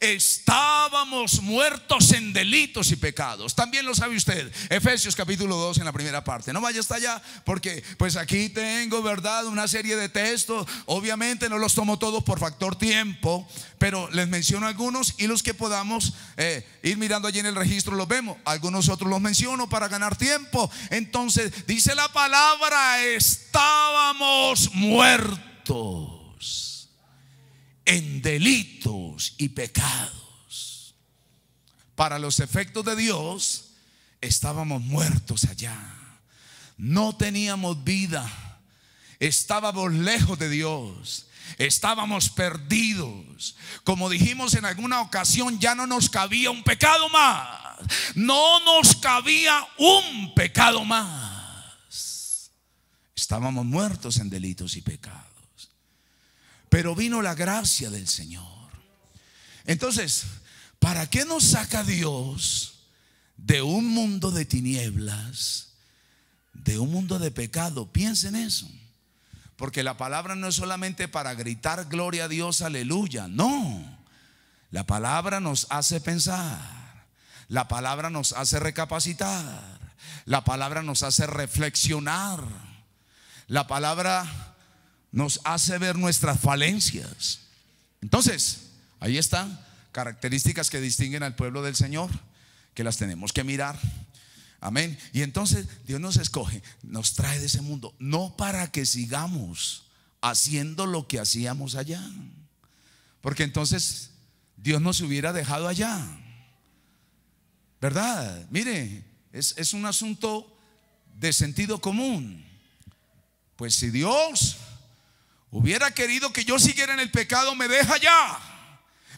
estábamos muertos en delitos y pecados. También lo sabe usted. Efesios capítulo 2 en la primera parte. No vaya hasta allá porque pues aquí tengo, ¿verdad? Una serie de textos. Obviamente no los tomo todos por factor tiempo, pero les menciono algunos y los que podamos eh, ir mirando allí en el registro los vemos. Algunos otros los menciono para ganar tiempo. Entonces dice la palabra, estábamos muertos en delitos y pecados. Para los efectos de Dios, estábamos muertos allá. No teníamos vida. Estábamos lejos de Dios. Estábamos perdidos. Como dijimos en alguna ocasión, ya no nos cabía un pecado más. No nos cabía un pecado más. Estábamos muertos en delitos y pecados. Pero vino la gracia del Señor. Entonces, ¿para qué nos saca Dios de un mundo de tinieblas, de un mundo de pecado? Piensen eso. Porque la palabra no es solamente para gritar gloria a Dios, aleluya. No. La palabra nos hace pensar. La palabra nos hace recapacitar. La palabra nos hace reflexionar. La palabra nos hace ver nuestras falencias. Entonces, ahí están características que distinguen al pueblo del Señor, que las tenemos que mirar. Amén. Y entonces Dios nos escoge, nos trae de ese mundo, no para que sigamos haciendo lo que hacíamos allá. Porque entonces Dios nos hubiera dejado allá. ¿Verdad? Mire, es, es un asunto de sentido común. Pues si Dios hubiera querido que yo siguiera en el pecado, me deja allá,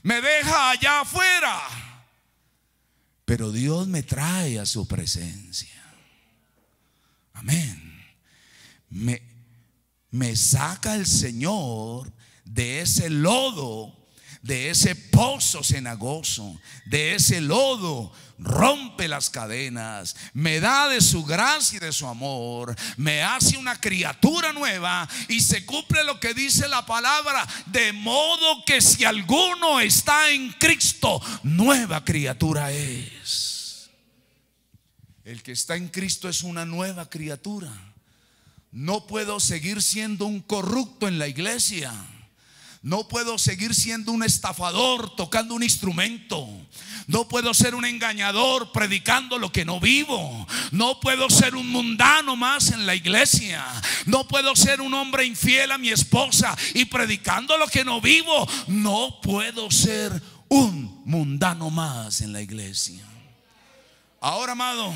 me deja allá afuera. Pero Dios me trae a su presencia. Amén. Me, me saca el Señor de ese lodo de ese pozo cenagoso, de ese lodo. Rompe las cadenas, me da de su gracia y de su amor, me hace una criatura nueva y se cumple lo que dice la palabra, de modo que si alguno está en Cristo, nueva criatura es. El que está en Cristo es una nueva criatura. No puedo seguir siendo un corrupto en la iglesia. No puedo seguir siendo un estafador tocando un instrumento. No puedo ser un engañador predicando lo que no vivo. No puedo ser un mundano más en la iglesia. No puedo ser un hombre infiel a mi esposa y predicando lo que no vivo. No puedo ser un mundano más en la iglesia. Ahora, amado,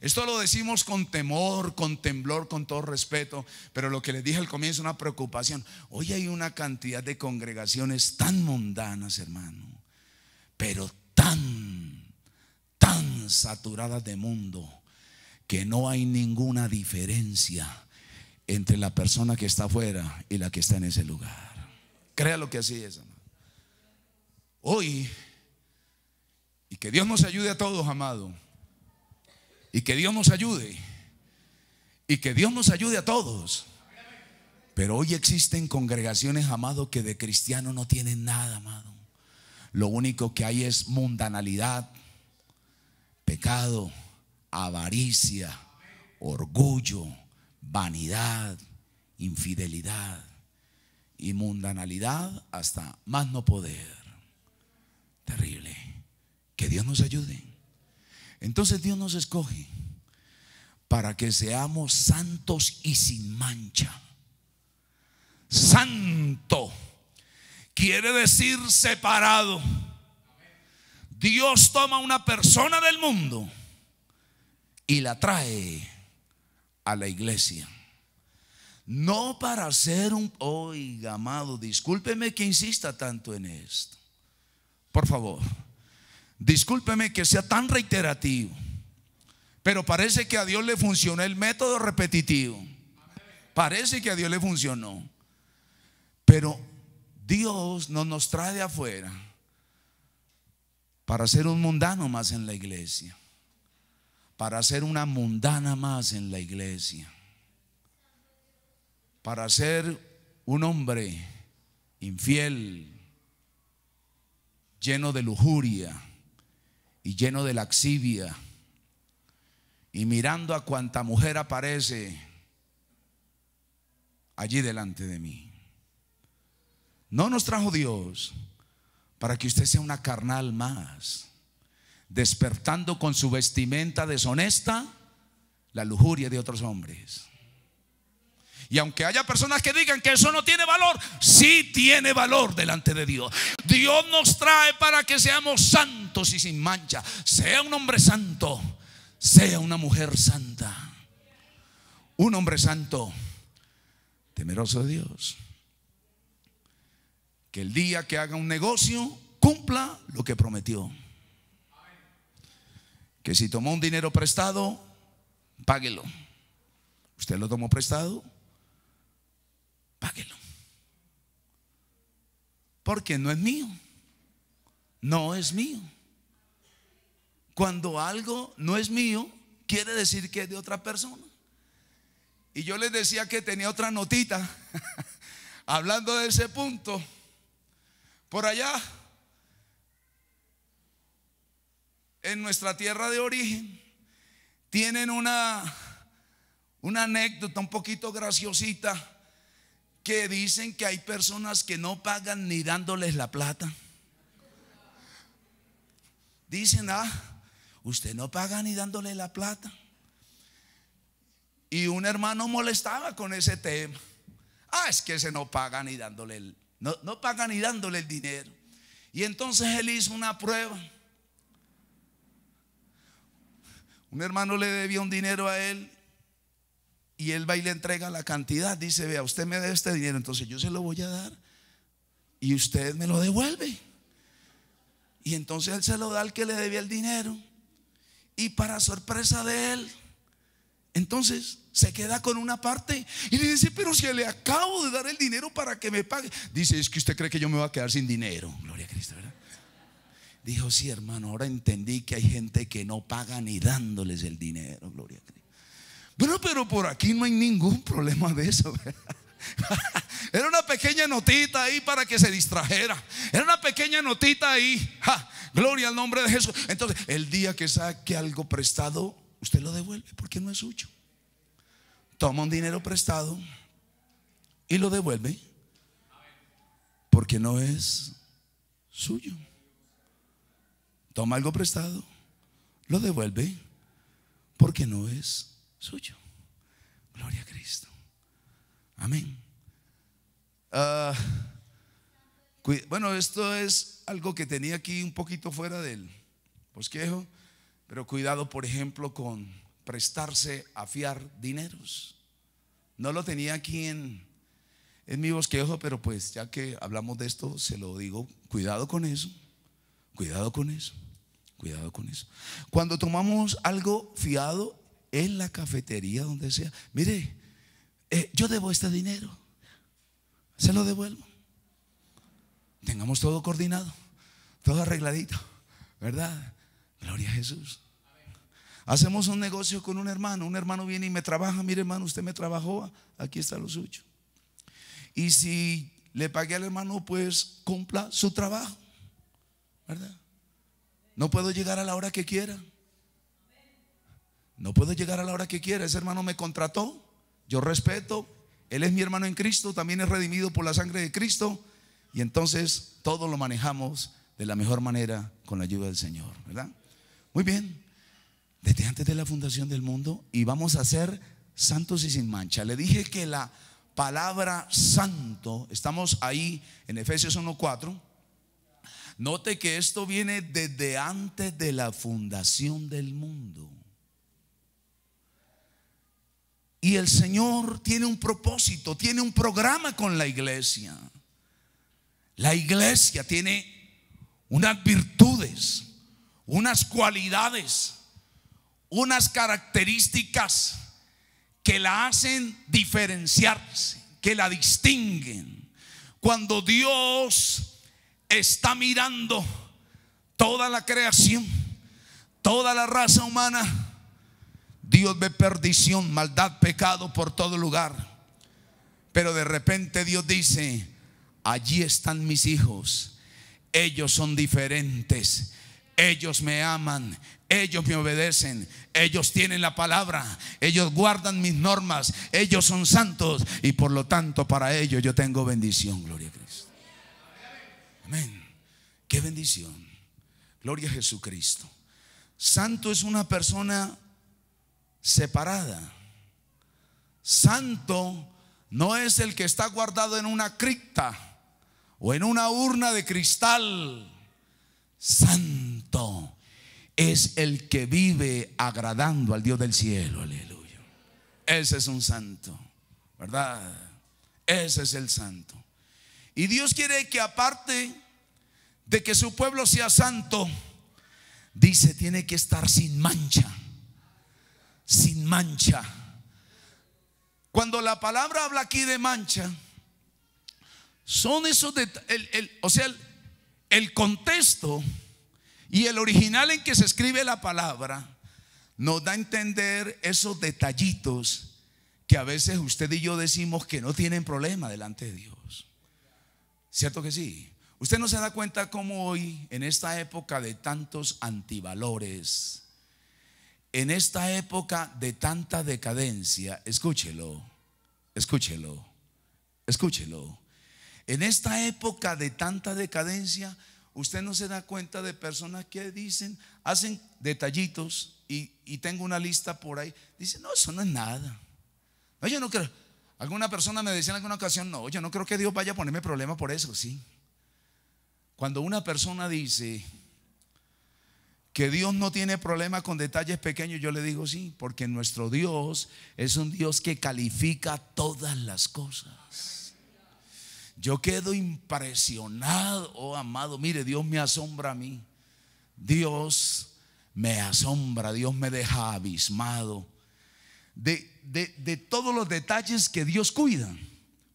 esto lo decimos con temor, con temblor, con todo respeto, pero lo que les dije al comienzo es una preocupación. Hoy hay una cantidad de congregaciones tan mundanas, hermano, pero tan, tan saturadas de mundo, que no hay ninguna diferencia entre la persona que está afuera y la que está en ese lugar. Crea lo que así es, hermano. Hoy, y que Dios nos ayude a todos, amado. Y que Dios nos ayude. Y que Dios nos ayude a todos. Pero hoy existen congregaciones, amado, que de cristiano no tienen nada, amado. Lo único que hay es mundanalidad, pecado, avaricia, orgullo, vanidad, infidelidad y mundanalidad hasta más no poder. Terrible. Que Dios nos ayude. Entonces Dios nos escoge para que seamos santos y sin mancha. Santo quiere decir separado. Dios toma una persona del mundo y la trae a la iglesia. No para ser un, oiga, amado, discúlpeme que insista tanto en esto. Por favor Discúlpeme que sea tan reiterativo, pero parece que a Dios le funcionó el método repetitivo. Parece que a Dios le funcionó. Pero Dios no nos trae de afuera para ser un mundano más en la iglesia, para ser una mundana más en la iglesia, para ser un hombre infiel, lleno de lujuria y lleno de laxivia y mirando a cuanta mujer aparece allí delante de mí. No nos trajo Dios para que usted sea una carnal más, despertando con su vestimenta deshonesta la lujuria de otros hombres. Y aunque haya personas que digan que eso no tiene valor, sí tiene valor delante de Dios. Dios nos trae para que seamos santos y sin mancha. Sea un hombre santo, sea una mujer santa. Un hombre santo, temeroso de Dios. Que el día que haga un negocio cumpla lo que prometió. Que si tomó un dinero prestado, páguelo. Usted lo tomó prestado, páguelo. Porque no es mío. No es mío. Cuando algo no es mío, quiere decir que es de otra persona. Y yo les decía que tenía otra notita <laughs> hablando de ese punto. Por allá, en nuestra tierra de origen, tienen una, una anécdota un poquito graciosita que dicen que hay personas que no pagan ni dándoles la plata. Dicen, ah, usted no paga ni dándole la plata. Y un hermano molestaba con ese tema. Ah, es que se no paga ni dándole el, no, ni dándole el dinero. Y entonces él hizo una prueba. Un hermano le debía un dinero a él y él va y le entrega la cantidad. Dice, vea, usted me debe este dinero, entonces yo se lo voy a dar y usted me lo devuelve. Y entonces él se lo da al que le debía el dinero. Y para sorpresa de él, entonces se queda con una parte y le dice, pero si le acabo de dar el dinero para que me pague. Dice, es que usted cree que yo me voy a quedar sin dinero. Gloria a Cristo, ¿verdad? Dijo, sí, hermano, ahora entendí que hay gente que no paga ni dándoles el dinero. Gloria a Cristo. Bueno, pero por aquí no hay ningún problema de eso. <laughs> Era una pequeña notita ahí para que se distrajera. Era una pequeña notita ahí. Gloria al nombre de Jesús. Entonces, el día que saque algo prestado, usted lo devuelve porque no es suyo. Toma un dinero prestado y lo devuelve porque no es suyo. Toma algo prestado, lo devuelve porque no es suyo. Gloria a Cristo. Amén. Ah, bueno, esto es algo que tenía aquí un poquito fuera del bosquejo, pero cuidado, por ejemplo, con prestarse a fiar dineros. No lo tenía aquí en mi bosquejo, pero pues ya que hablamos de esto, se lo digo, cuidado con eso, cuidado con eso, cuidado con eso. Cuando tomamos algo fiado, en la cafetería, donde sea. Mire, eh, yo debo este dinero. Se lo devuelvo. Tengamos todo coordinado, todo arregladito, ¿verdad? Gloria a Jesús. Hacemos un negocio con un hermano. Un hermano viene y me trabaja. Mire, hermano, usted me trabajó. Aquí está lo suyo. Y si le pagué al hermano, pues cumpla su trabajo. ¿Verdad? No puedo llegar a la hora que quiera. No puedo llegar a la hora que quiera. Ese hermano me contrató. Yo respeto. Él es mi hermano en Cristo. También es redimido por la sangre de Cristo. Y entonces todo lo manejamos de la mejor manera con la ayuda del Señor. ¿Verdad? Muy bien. Desde antes de la fundación del mundo. Y vamos a ser santos y sin mancha. Le dije que la palabra santo. Estamos ahí en Efesios 1.4. Note que esto viene desde antes de la fundación del mundo. Y el Señor tiene un propósito, tiene un programa con la iglesia. La iglesia tiene unas virtudes, unas cualidades, unas características que la hacen diferenciarse, que la distinguen. Cuando Dios está mirando toda la creación, toda la raza humana, Dios ve perdición, maldad, pecado por todo lugar. Pero de repente Dios dice, allí están mis hijos. Ellos son diferentes. Ellos me aman, ellos me obedecen, ellos tienen la palabra, ellos guardan mis normas, ellos son santos y por lo tanto para ellos yo tengo bendición, gloria a Cristo. Amén. Qué bendición. Gloria a Jesucristo. Santo es una persona separada. Santo no es el que está guardado en una cripta o en una urna de cristal. Santo es el que vive agradando al Dios del cielo. Aleluya. Ese es un santo, ¿verdad? Ese es el santo. Y Dios quiere que aparte de que su pueblo sea santo, dice, tiene que estar sin mancha sin mancha. Cuando la palabra habla aquí de mancha, son esos de, el, o sea, el, contexto y el original en que se escribe la palabra nos da a entender esos detallitos que a veces usted y yo decimos que no tienen problema delante de Dios. ¿Cierto que sí? Usted no se da cuenta cómo hoy, en esta época de tantos antivalores, en esta época de tanta decadencia, escúchelo, escúchelo, escúchelo. En esta época de tanta decadencia, usted no se da cuenta de personas que dicen, hacen detallitos y, tengo una lista por ahí. Dicen, no, eso no es nada. No, yo no creo. Alguna persona me decía en alguna ocasión, no, yo no creo que Dios vaya a ponerme problema por eso, sí. Cuando una persona dice, que Dios no tiene problema con detalles pequeños, yo le digo sí, porque nuestro Dios es un Dios que califica todas las cosas. Yo quedo impresionado, oh amado, mire, Dios me asombra a mí. Dios me asombra, Dios me deja abismado de, de todos los detalles que Dios cuida.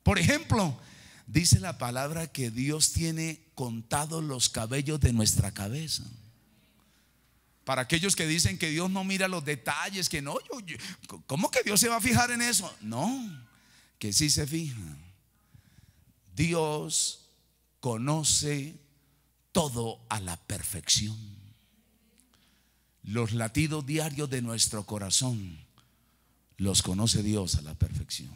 Por ejemplo, dice la palabra que Dios tiene contados los cabellos de nuestra cabeza. Para aquellos que dicen que Dios no mira los detalles, que no, ¿cómo que Dios se va a fijar en eso? No, que sí se fija. Dios conoce todo a la perfección. Los latidos diarios de nuestro corazón los conoce Dios a la perfección.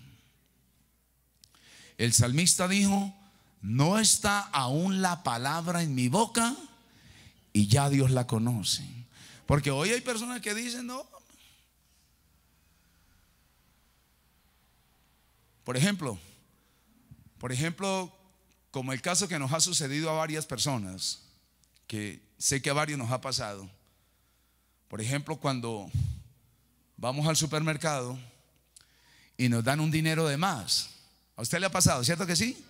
El salmista dijo, no está aún la palabra en mi boca y ya Dios la conoce. Porque hoy hay personas que dicen, no. Por ejemplo, por ejemplo, como el caso que nos ha sucedido a varias personas, que sé que a varios nos ha pasado. Por ejemplo, cuando vamos al supermercado y nos dan un dinero de más. ¿A usted le ha pasado, cierto que sí?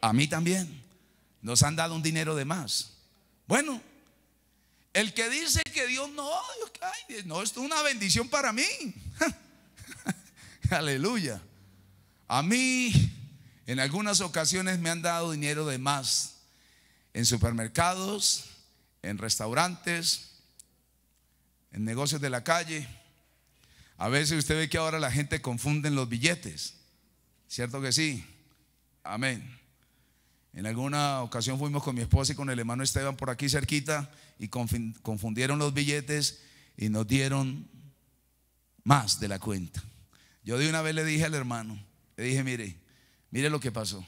A mí también. Nos han dado un dinero de más. Bueno, el que dice que Dios no, no, esto es una bendición para mí. <laughs> Aleluya. A mí, en algunas ocasiones me han dado dinero de más en supermercados, en restaurantes, en negocios de la calle. A veces usted ve que ahora la gente confunde los billetes. ¿Cierto que sí? Amén. En alguna ocasión fuimos con mi esposa y con el hermano Esteban por aquí cerquita y confundieron los billetes y nos dieron más de la cuenta. Yo de una vez le dije al hermano, le dije, mire, mire lo que pasó.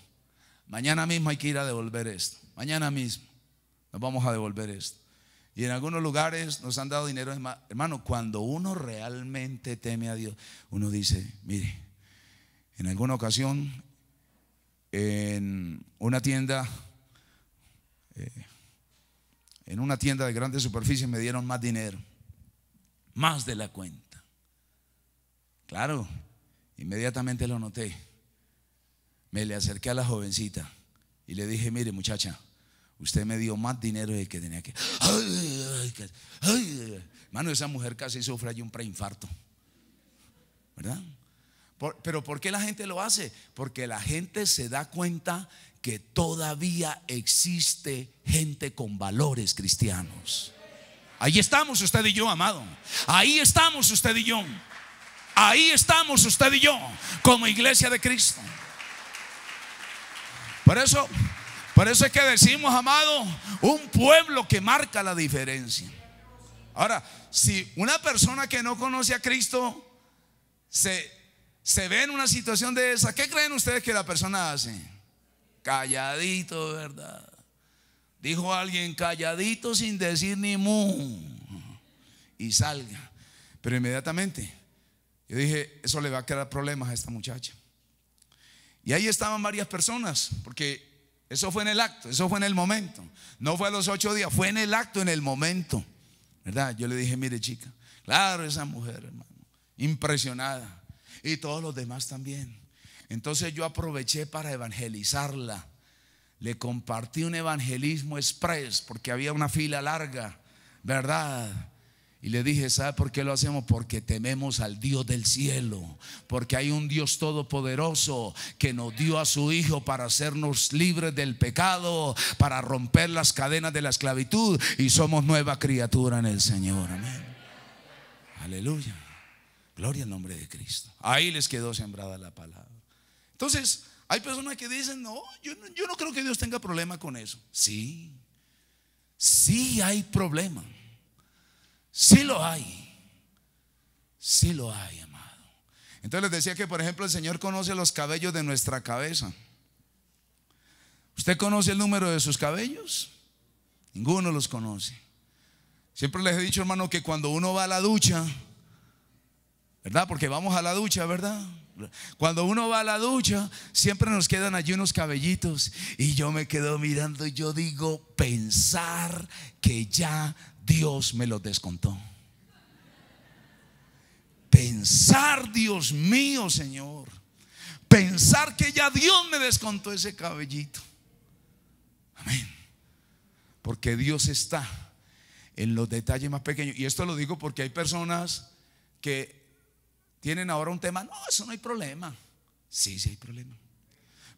Mañana mismo hay que ir a devolver esto. Mañana mismo nos vamos a devolver esto. Y en algunos lugares nos han dado dinero. Hermano, cuando uno realmente teme a Dios, uno dice, mire, en alguna ocasión en una tienda, eh, en una tienda de grande superficie me dieron más dinero, más de la cuenta. Claro, inmediatamente lo noté. Me le acerqué a la jovencita y le dije, mire muchacha, usted me dio más dinero del que tenía que... Ay, Mano, esa mujer casi sufre allí un preinfarto. ¿Verdad? pero ¿por qué la gente lo hace? Porque la gente se da cuenta que todavía existe gente con valores cristianos. Ahí estamos usted y yo, amado. Ahí estamos usted y yo. Ahí estamos usted y yo como iglesia de Cristo. Por eso, por eso es que decimos, amado, un pueblo que marca la diferencia. Ahora, si una persona que no conoce a Cristo se, se ve en una situación de esa, ¿qué creen ustedes que la persona hace? Calladito, ¿verdad? Dijo alguien, calladito sin decir ni mu. Y salga. Pero inmediatamente, yo dije, eso le va a crear problemas a esta muchacha. Y ahí estaban varias personas, porque eso fue en el acto, eso fue en el momento. No fue a los ocho días, fue en el acto, en el momento. ¿Verdad? Yo le dije, mire chica, claro, esa mujer, hermano, impresionada y todos los demás también. Entonces yo aproveché para evangelizarla. Le compartí un evangelismo express porque había una fila larga, ¿verdad? Y le dije, ¿sabe por qué lo hacemos? Porque tememos al Dios del cielo, porque hay un Dios todopoderoso que nos dio a su Hijo para hacernos libres del pecado, para romper las cadenas de la esclavitud y somos nueva criatura en el Señor. Amén. Aleluya. Gloria al nombre de Cristo. Ahí les quedó sembrada la palabra. Entonces, hay personas que dicen, no, yo no, creo que Dios tenga problema con eso. Sí, sí hay problema. Sí lo hay. Sí lo hay, amado. Entonces les decía que, por ejemplo, el Señor conoce los cabellos de nuestra cabeza. ¿Usted conoce el número de sus cabellos? Ninguno los conoce. Siempre les he dicho, hermano, que cuando uno va a la ducha, ¿Verdad? Porque vamos a la ducha, ¿verdad? Cuando uno va a la ducha, siempre nos quedan allí unos cabellitos. Y yo me quedo mirando y yo digo, pensar que ya Dios me los descontó. Pensar, Dios mío, Señor. Pensar que ya Dios me descontó ese cabellito. Amén. Porque Dios está en los detalles más pequeños. Y esto lo digo porque hay personas que tienen ahora un tema, no, eso no hay problema. Sí, sí hay problema.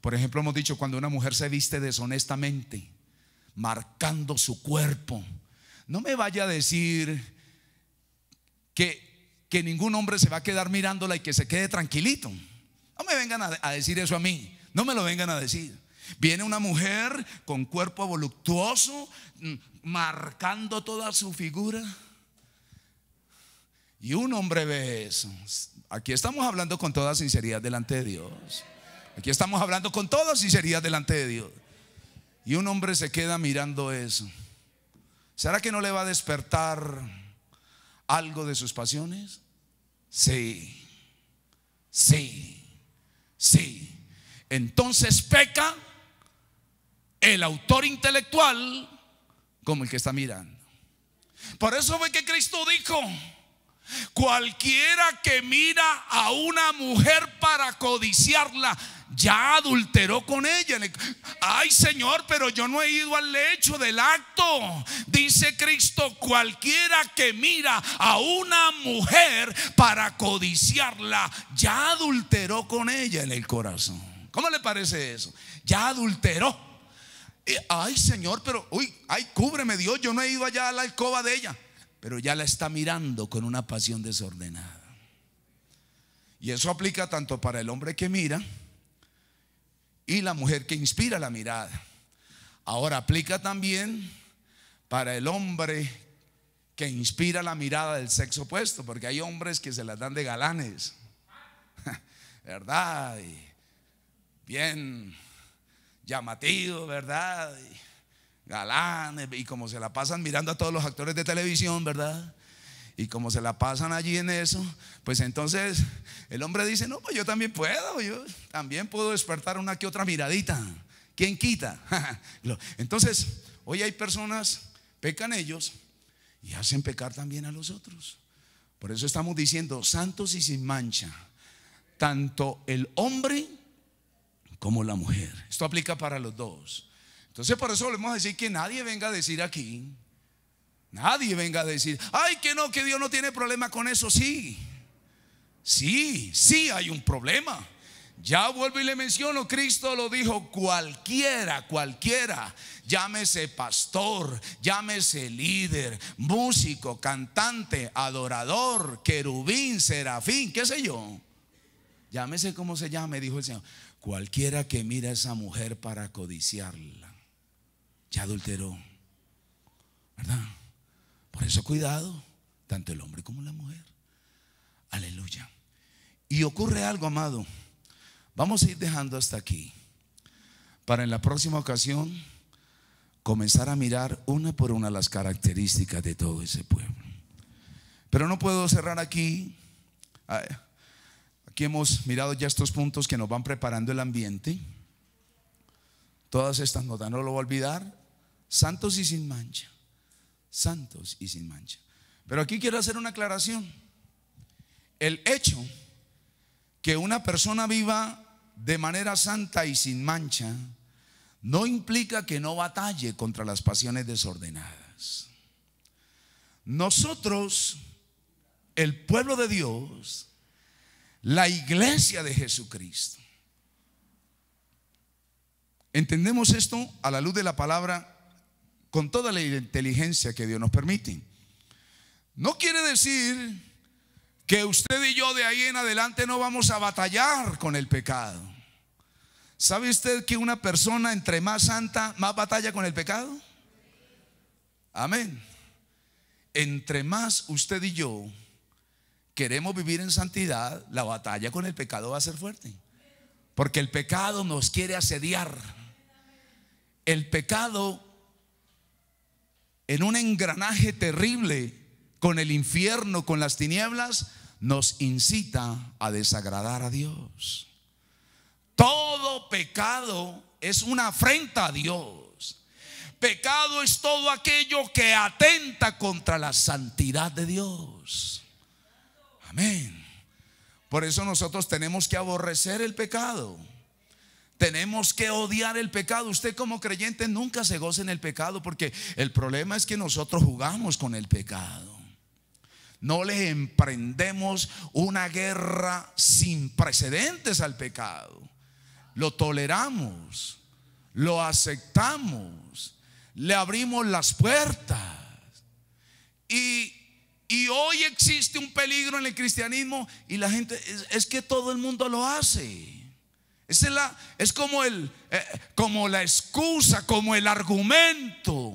Por ejemplo, hemos dicho cuando una mujer se viste deshonestamente, marcando su cuerpo, no me vaya a decir que, que ningún hombre se va a quedar mirándola y que se quede tranquilito. No me vengan a, a decir eso a mí, no me lo vengan a decir. Viene una mujer con cuerpo voluptuoso, mm, marcando toda su figura. Y un hombre ve eso, Aquí estamos hablando con toda sinceridad delante de Dios. Aquí estamos hablando con toda sinceridad delante de Dios. Y un hombre se queda mirando eso. ¿Será que no le va a despertar algo de sus pasiones? Sí, sí, sí. Entonces peca el autor intelectual como el que está mirando. Por eso fue que Cristo dijo, Cualquiera que mira a una mujer para codiciarla, ya adulteró con ella. Ay Señor, pero yo no he ido al lecho del acto. Dice Cristo, cualquiera que mira a una mujer para codiciarla, ya adulteró con ella en el corazón. ¿Cómo le parece eso? Ya adulteró. Ay Señor, pero, uy, ay, cúbreme Dios, yo no he ido allá a la alcoba de ella pero ya la está mirando con una pasión desordenada. Y eso aplica tanto para el hombre que mira y la mujer que inspira la mirada. Ahora aplica también para el hombre que inspira la mirada del sexo opuesto, porque hay hombres que se las dan de galanes, <laughs> ¿verdad? bien llamativo, ¿verdad? galanes, y como se la pasan mirando a todos los actores de televisión, ¿verdad? Y como se la pasan allí en eso, pues entonces el hombre dice, no, pues yo también puedo, yo también puedo despertar una que otra miradita. ¿Quién quita? <laughs> entonces, hoy hay personas, pecan ellos y hacen pecar también a los otros. Por eso estamos diciendo, santos y sin mancha, tanto el hombre como la mujer. Esto aplica para los dos. Entonces por eso le vamos a decir que nadie venga a decir aquí, nadie venga a decir, ay que no, que Dios no tiene problema con eso, sí, sí, sí hay un problema. Ya vuelvo y le menciono, Cristo lo dijo, cualquiera, cualquiera, llámese pastor, llámese líder, músico, cantante, adorador, querubín, serafín, qué sé yo. Llámese como se llame, dijo el Señor. Cualquiera que mira a esa mujer para codiciarla ya adulteró. ¿Verdad? Por eso cuidado, tanto el hombre como la mujer. Aleluya. Y ocurre algo, amado. Vamos a ir dejando hasta aquí. Para en la próxima ocasión comenzar a mirar una por una las características de todo ese pueblo. Pero no puedo cerrar aquí. Ah, aquí hemos mirado ya estos puntos que nos van preparando el ambiente. Todas estas notas, no lo voy a olvidar. Santos y sin mancha. Santos y sin mancha. Pero aquí quiero hacer una aclaración. El hecho que una persona viva de manera santa y sin mancha no implica que no batalle contra las pasiones desordenadas. Nosotros, el pueblo de Dios, la iglesia de Jesucristo, Entendemos esto a la luz de la palabra con toda la inteligencia que Dios nos permite. No quiere decir que usted y yo de ahí en adelante no vamos a batallar con el pecado. ¿Sabe usted que una persona entre más santa, más batalla con el pecado? Amén. Entre más usted y yo queremos vivir en santidad, la batalla con el pecado va a ser fuerte. Porque el pecado nos quiere asediar el pecado en un engranaje terrible con el infierno, con las tinieblas, nos incita a desagradar a Dios. Todo pecado es una afrenta a Dios. Pecado es todo aquello que atenta contra la santidad de Dios. Amén. Por eso nosotros tenemos que aborrecer el pecado. Tenemos que odiar el pecado. Usted como creyente nunca se goce en el pecado porque el problema es que nosotros jugamos con el pecado. No le emprendemos una guerra sin precedentes al pecado. Lo toleramos, lo aceptamos, le abrimos las puertas. Y, hoy existe un peligro en el cristianismo y la gente, es que todo el mundo lo hace. Es, la, es como, el, eh, como la excusa, como el argumento.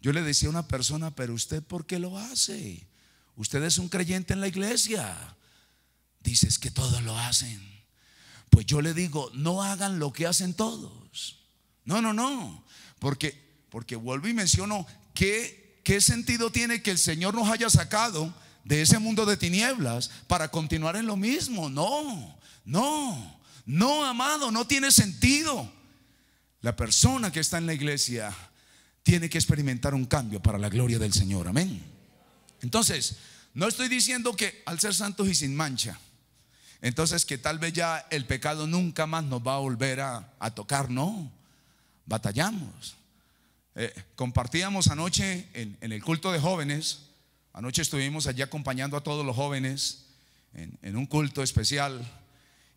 Yo le decía a una persona, pero usted ¿por qué lo hace? Usted es un creyente en la iglesia. Dices que todos lo hacen. Pues yo le digo, no hagan lo que hacen todos. No, no, no. Porque, porque vuelvo y menciono que, qué sentido tiene que el Señor nos haya sacado de ese mundo de tinieblas para continuar en lo mismo. No, no. No, amado, no tiene sentido. La persona que está en la iglesia tiene que experimentar un cambio para la gloria del Señor. Amén. Entonces, no estoy diciendo que al ser santos y sin mancha, entonces que tal vez ya el pecado nunca más nos va a volver a, tocar. No, batallamos. Eh, compartíamos anoche en, el culto de jóvenes. Anoche estuvimos allí acompañando a todos los jóvenes en un culto especial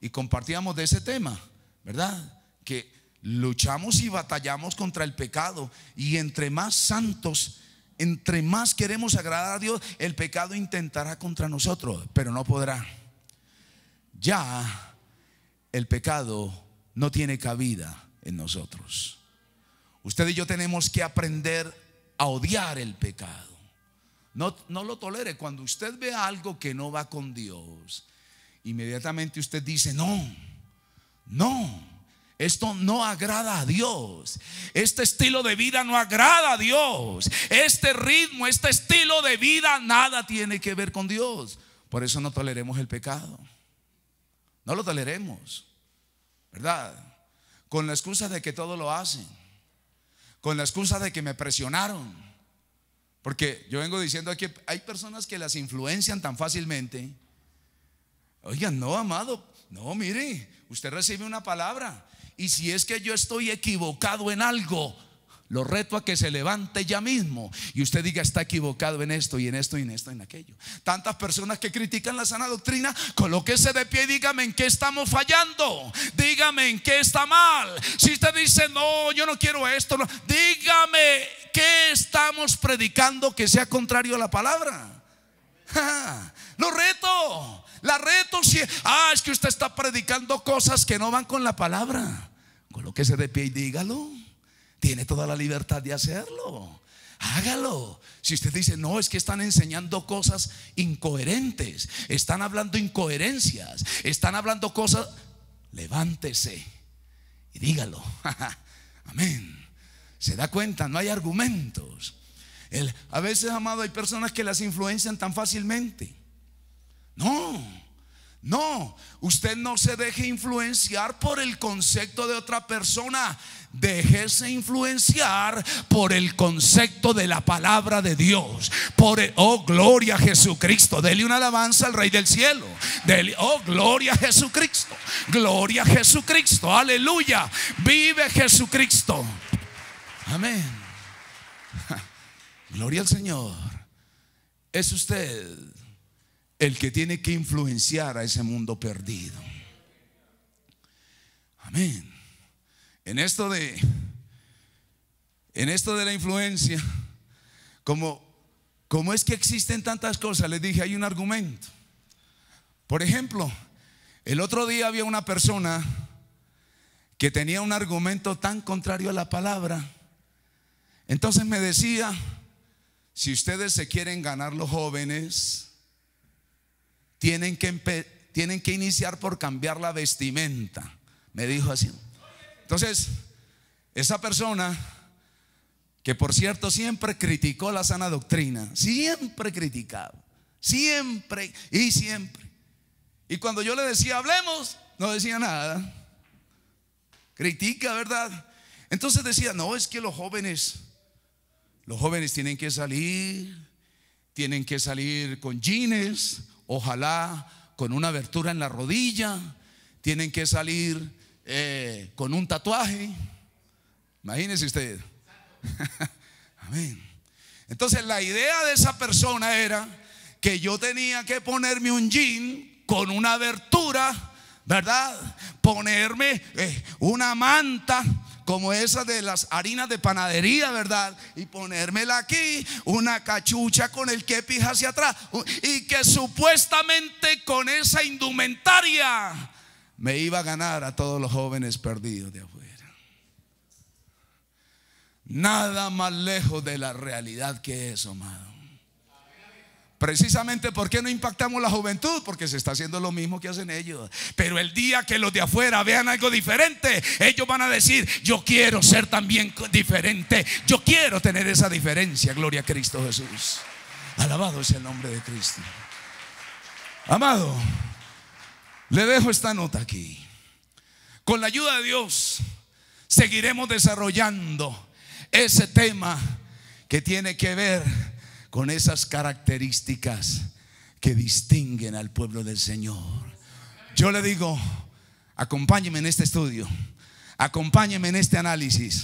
y compartíamos de ese tema, ¿verdad? Que luchamos y batallamos contra el pecado y entre más santos, entre más queremos agradar a Dios, el pecado intentará contra nosotros, pero no podrá. Ya el pecado no tiene cabida en nosotros. Usted y yo tenemos que aprender a odiar el pecado. No, lo tolere. Cuando usted ve algo que no va con Dios, inmediatamente usted dice, no, no. Esto no agrada a Dios. Este estilo de vida no agrada a Dios. Este ritmo, este estilo de vida, nada tiene que ver con Dios. Por eso no toleremos el pecado. No lo toleremos. ¿Verdad? Con la excusa de que todo lo hacen. Con la excusa de que me presionaron. Porque yo vengo diciendo que hay personas que las influencian tan fácilmente Oigan, no, amado, no, mire, usted recibe una palabra. Y si es que yo estoy equivocado en algo, lo reto a que se levante ya mismo y usted diga está equivocado en esto y en esto y en esto y en aquello. Tantas personas que critican la sana doctrina, colóquese de pie y dígame en qué estamos fallando. Dígame en qué está mal. Si usted dice no, yo no quiero esto, dígame qué estamos predicando que sea contrario a la palabra. <laughs> lo reto. La reto si Ah, es que usted está predicando cosas que no van con la palabra. se de pie y dígalo. Tiene toda la libertad de hacerlo. Hágalo. Si usted dice, no, es que están enseñando cosas incoherentes, están hablando incoherencias, están hablando cosas, levántese y dígalo. <laughs> Amén. Se da cuenta, no hay argumentos. El, a veces, amado, hay personas que las influencian tan fácilmente. No. No, usted no se deje influenciar por el concepto de otra persona. Déjese influenciar por el concepto de la palabra de Dios. Por e, oh, gloria a Jesucristo. Dele una alabanza al Rey del Cielo. Dele, oh, gloria a Jesucristo. Gloria a Jesucristo. Aleluya. Vive Jesucristo. Amén. <laughs> Gloria al Señor. Es usted el que tiene que influenciar a ese mundo perdido. Amén. En esto de en esto de la influencia, como como es que existen tantas cosas, les dije, hay un argumento. Por ejemplo, el otro día había una persona que tenía un argumento tan contrario a la palabra. Entonces me decía, si ustedes se quieren ganar los jóvenes, tienen que, tienen que iniciar por cambiar la vestimenta. Me dijo así. Entonces, esa persona, que por cierto siempre criticó la sana doctrina, siempre criticaba, siempre y siempre. Y cuando yo le decía, hablemos, no decía nada. Critica, ¿verdad? Entonces decía, no, es que los jóvenes, los jóvenes tienen que salir, tienen que salir con jeans, ojalá con una abertura en la rodilla, tienen que salir eh, con un tatuaje. Imagínense usted. <laughs> Amén. Entonces la idea de esa persona era que yo tenía que ponerme un jean con una abertura, ¿verdad? Ponerme eh, una manta como esa de las harinas de panadería, ¿verdad? Y ponérmela aquí, una cachucha con el que pija hacia atrás. Y que supuestamente con esa indumentaria me iba a ganar a todos los jóvenes perdidos de afuera. Nada más lejos de la realidad que eso, amado. Precisamente porque no impactamos la juventud, porque se está haciendo lo mismo que hacen ellos. Pero el día que los de afuera vean algo diferente, ellos van a decir, yo quiero ser también diferente, yo quiero tener esa diferencia, gloria a Cristo Jesús. Alabado es el nombre de Cristo. Amado, le dejo esta nota aquí. Con la ayuda de Dios, seguiremos desarrollando ese tema que tiene que ver con esas características que distinguen al pueblo del Señor. Yo le digo, acompáñeme en este estudio, acompáñeme en este análisis.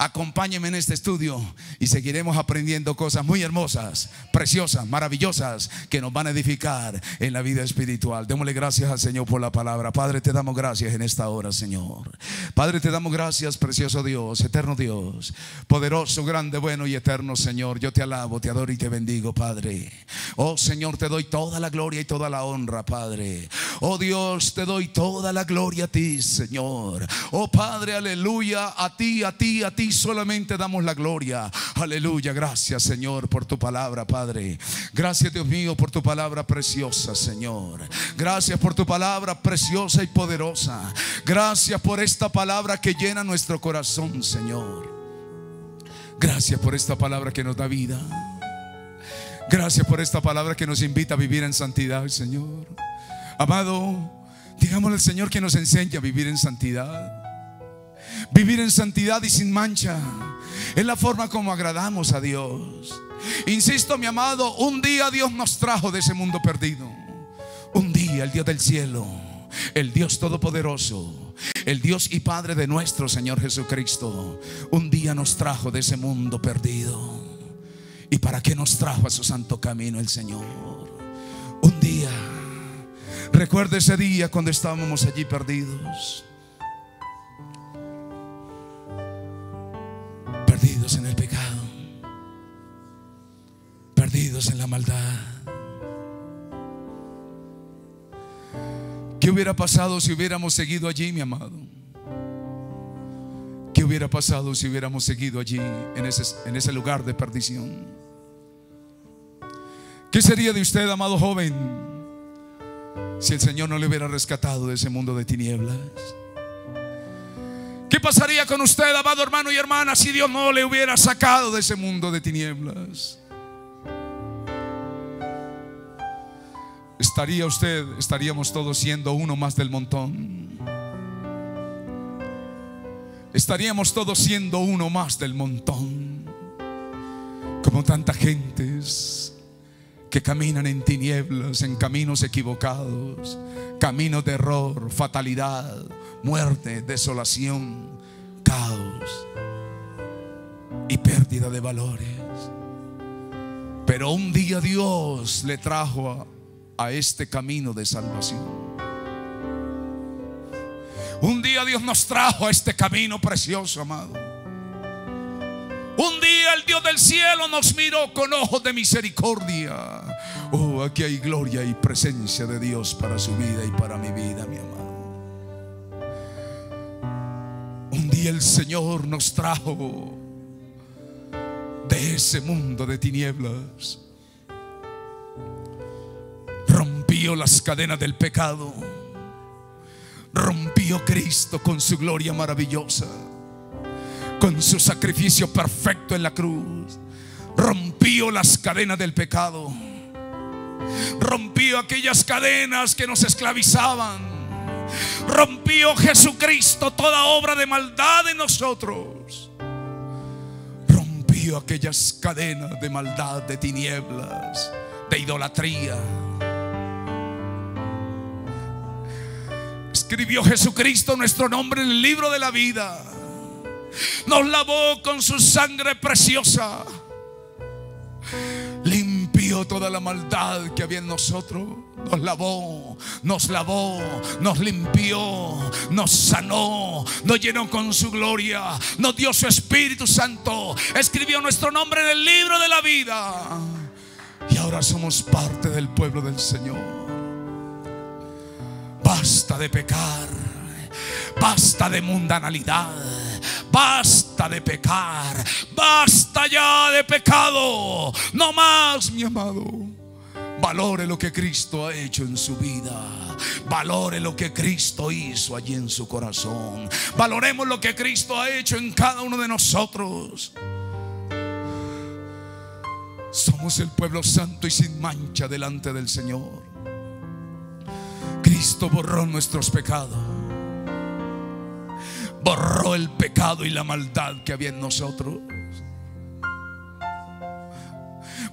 Acompáñenme en este estudio y seguiremos aprendiendo cosas muy hermosas, preciosas, maravillosas que nos van a edificar en la vida espiritual. Démosle gracias al Señor por la palabra. Padre, te damos gracias en esta hora, Señor. Padre, te damos gracias, precioso Dios, eterno Dios, poderoso, grande, bueno y eterno Señor. Yo te alabo, te adoro y te bendigo, Padre. Oh Señor, te doy toda la gloria y toda la honra, Padre. Oh Dios, te doy toda la gloria a ti, Señor. Oh Padre, aleluya, a ti, a ti, a ti solamente damos la gloria. Aleluya, gracias Señor por tu palabra, Padre. Gracias Dios mío por tu palabra preciosa, Señor. Gracias por tu palabra preciosa y poderosa. Gracias por esta palabra que llena nuestro corazón, Señor. Gracias por esta palabra que nos da vida. Gracias por esta palabra que nos invita a vivir en santidad, Señor. Amado, digámosle al Señor que nos enseñe a vivir en santidad. Vivir en santidad y sin mancha es la forma como agradamos a Dios. Insisto, mi amado, un día Dios nos trajo de ese mundo perdido. Un día, el Dios del cielo, el Dios todopoderoso, el Dios y Padre de nuestro Señor Jesucristo, un día nos trajo de ese mundo perdido. ¿Y para qué nos trajo a su santo camino el Señor? Un día, recuerda ese día cuando estábamos allí perdidos. perdidos en el pecado, perdidos en la maldad. ¿Qué hubiera pasado si hubiéramos seguido allí, mi amado? ¿Qué hubiera pasado si hubiéramos seguido allí, en ese, en ese lugar de perdición? ¿Qué sería de usted, amado joven, si el Señor no le hubiera rescatado de ese mundo de tinieblas? pasaría con usted, amado hermano y hermana, si Dios no le hubiera sacado de ese mundo de tinieblas? Estaría usted, estaríamos todos siendo uno más del montón. Estaríamos todos siendo uno más del montón. Como tanta gente que caminan en tinieblas, en caminos equivocados, caminos de error, fatalidad muerte, desolación, caos y pérdida de valores. Pero un día Dios le trajo a, este camino de salvación. Un día Dios nos trajo a este camino precioso, amado. Un día el Dios del cielo nos miró con ojos de misericordia. Oh, aquí hay gloria y presencia de Dios para su vida y para mi vida, mi amor. Y el Señor nos trajo de ese mundo de tinieblas. Rompió las cadenas del pecado. Rompió Cristo con su gloria maravillosa. Con su sacrificio perfecto en la cruz. Rompió las cadenas del pecado. Rompió aquellas cadenas que nos esclavizaban Rompió Jesucristo toda obra de maldad en nosotros. Rompió aquellas cadenas de maldad, de tinieblas, de idolatría. Escribió Jesucristo nuestro nombre en el libro de la vida. Nos lavó con su sangre preciosa toda la maldad que había en nosotros. Nos lavó, nos lavó, nos limpió, nos sanó, nos llenó con su gloria, nos dio su Espíritu Santo, escribió nuestro nombre en el libro de la vida. Y ahora somos parte del pueblo del Señor. Basta de pecar, basta de mundanalidad Basta de pecar. Basta ya de pecado. No más, mi amado. Valore lo que Cristo ha hecho en su vida. Valore lo que Cristo hizo allí en su corazón. Valoremos lo que Cristo ha hecho en cada uno de nosotros. Somos el pueblo santo y sin mancha delante del Señor. Cristo borró nuestros pecados borró el pecado y la maldad que había en nosotros.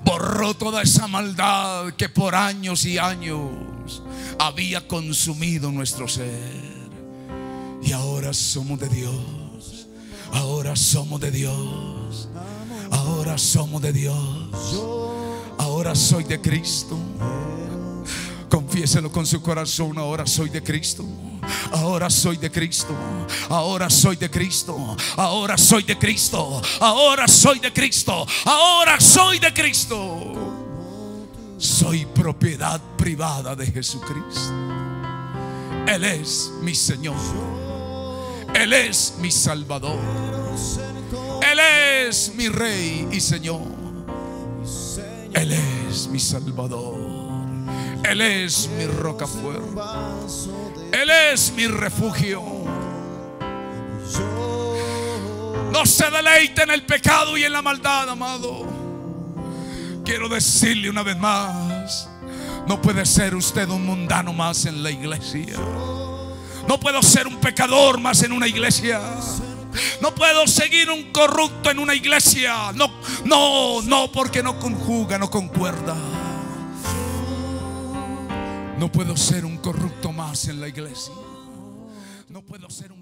Borró toda esa maldad que por años y años había consumido nuestro ser. Y ahora somos de Dios. Ahora somos de Dios. Ahora somos de Dios. Ahora soy de Cristo. Confiéselo con su corazón. Ahora soy de Cristo. Ahora soy de Cristo. Ahora soy de Cristo. Ahora soy de Cristo. Ahora soy de Cristo. Ahora soy de Cristo. Soy propiedad privada de Jesucristo. Él es mi Señor. Él es mi Salvador. Él es mi Rey y Señor. Él es mi Salvador. Él es mi roca fuerte. Él es mi refugio. No se deleite en el pecado y en la maldad, amado. Quiero decirle una vez más, no puede ser usted un mundano más en la iglesia. No puedo ser un pecador más en una iglesia. No puedo seguir un corrupto en una iglesia. No, no, no, porque no conjuga, no concuerda. No puedo ser un corrupto más en la iglesia. No puedo ser un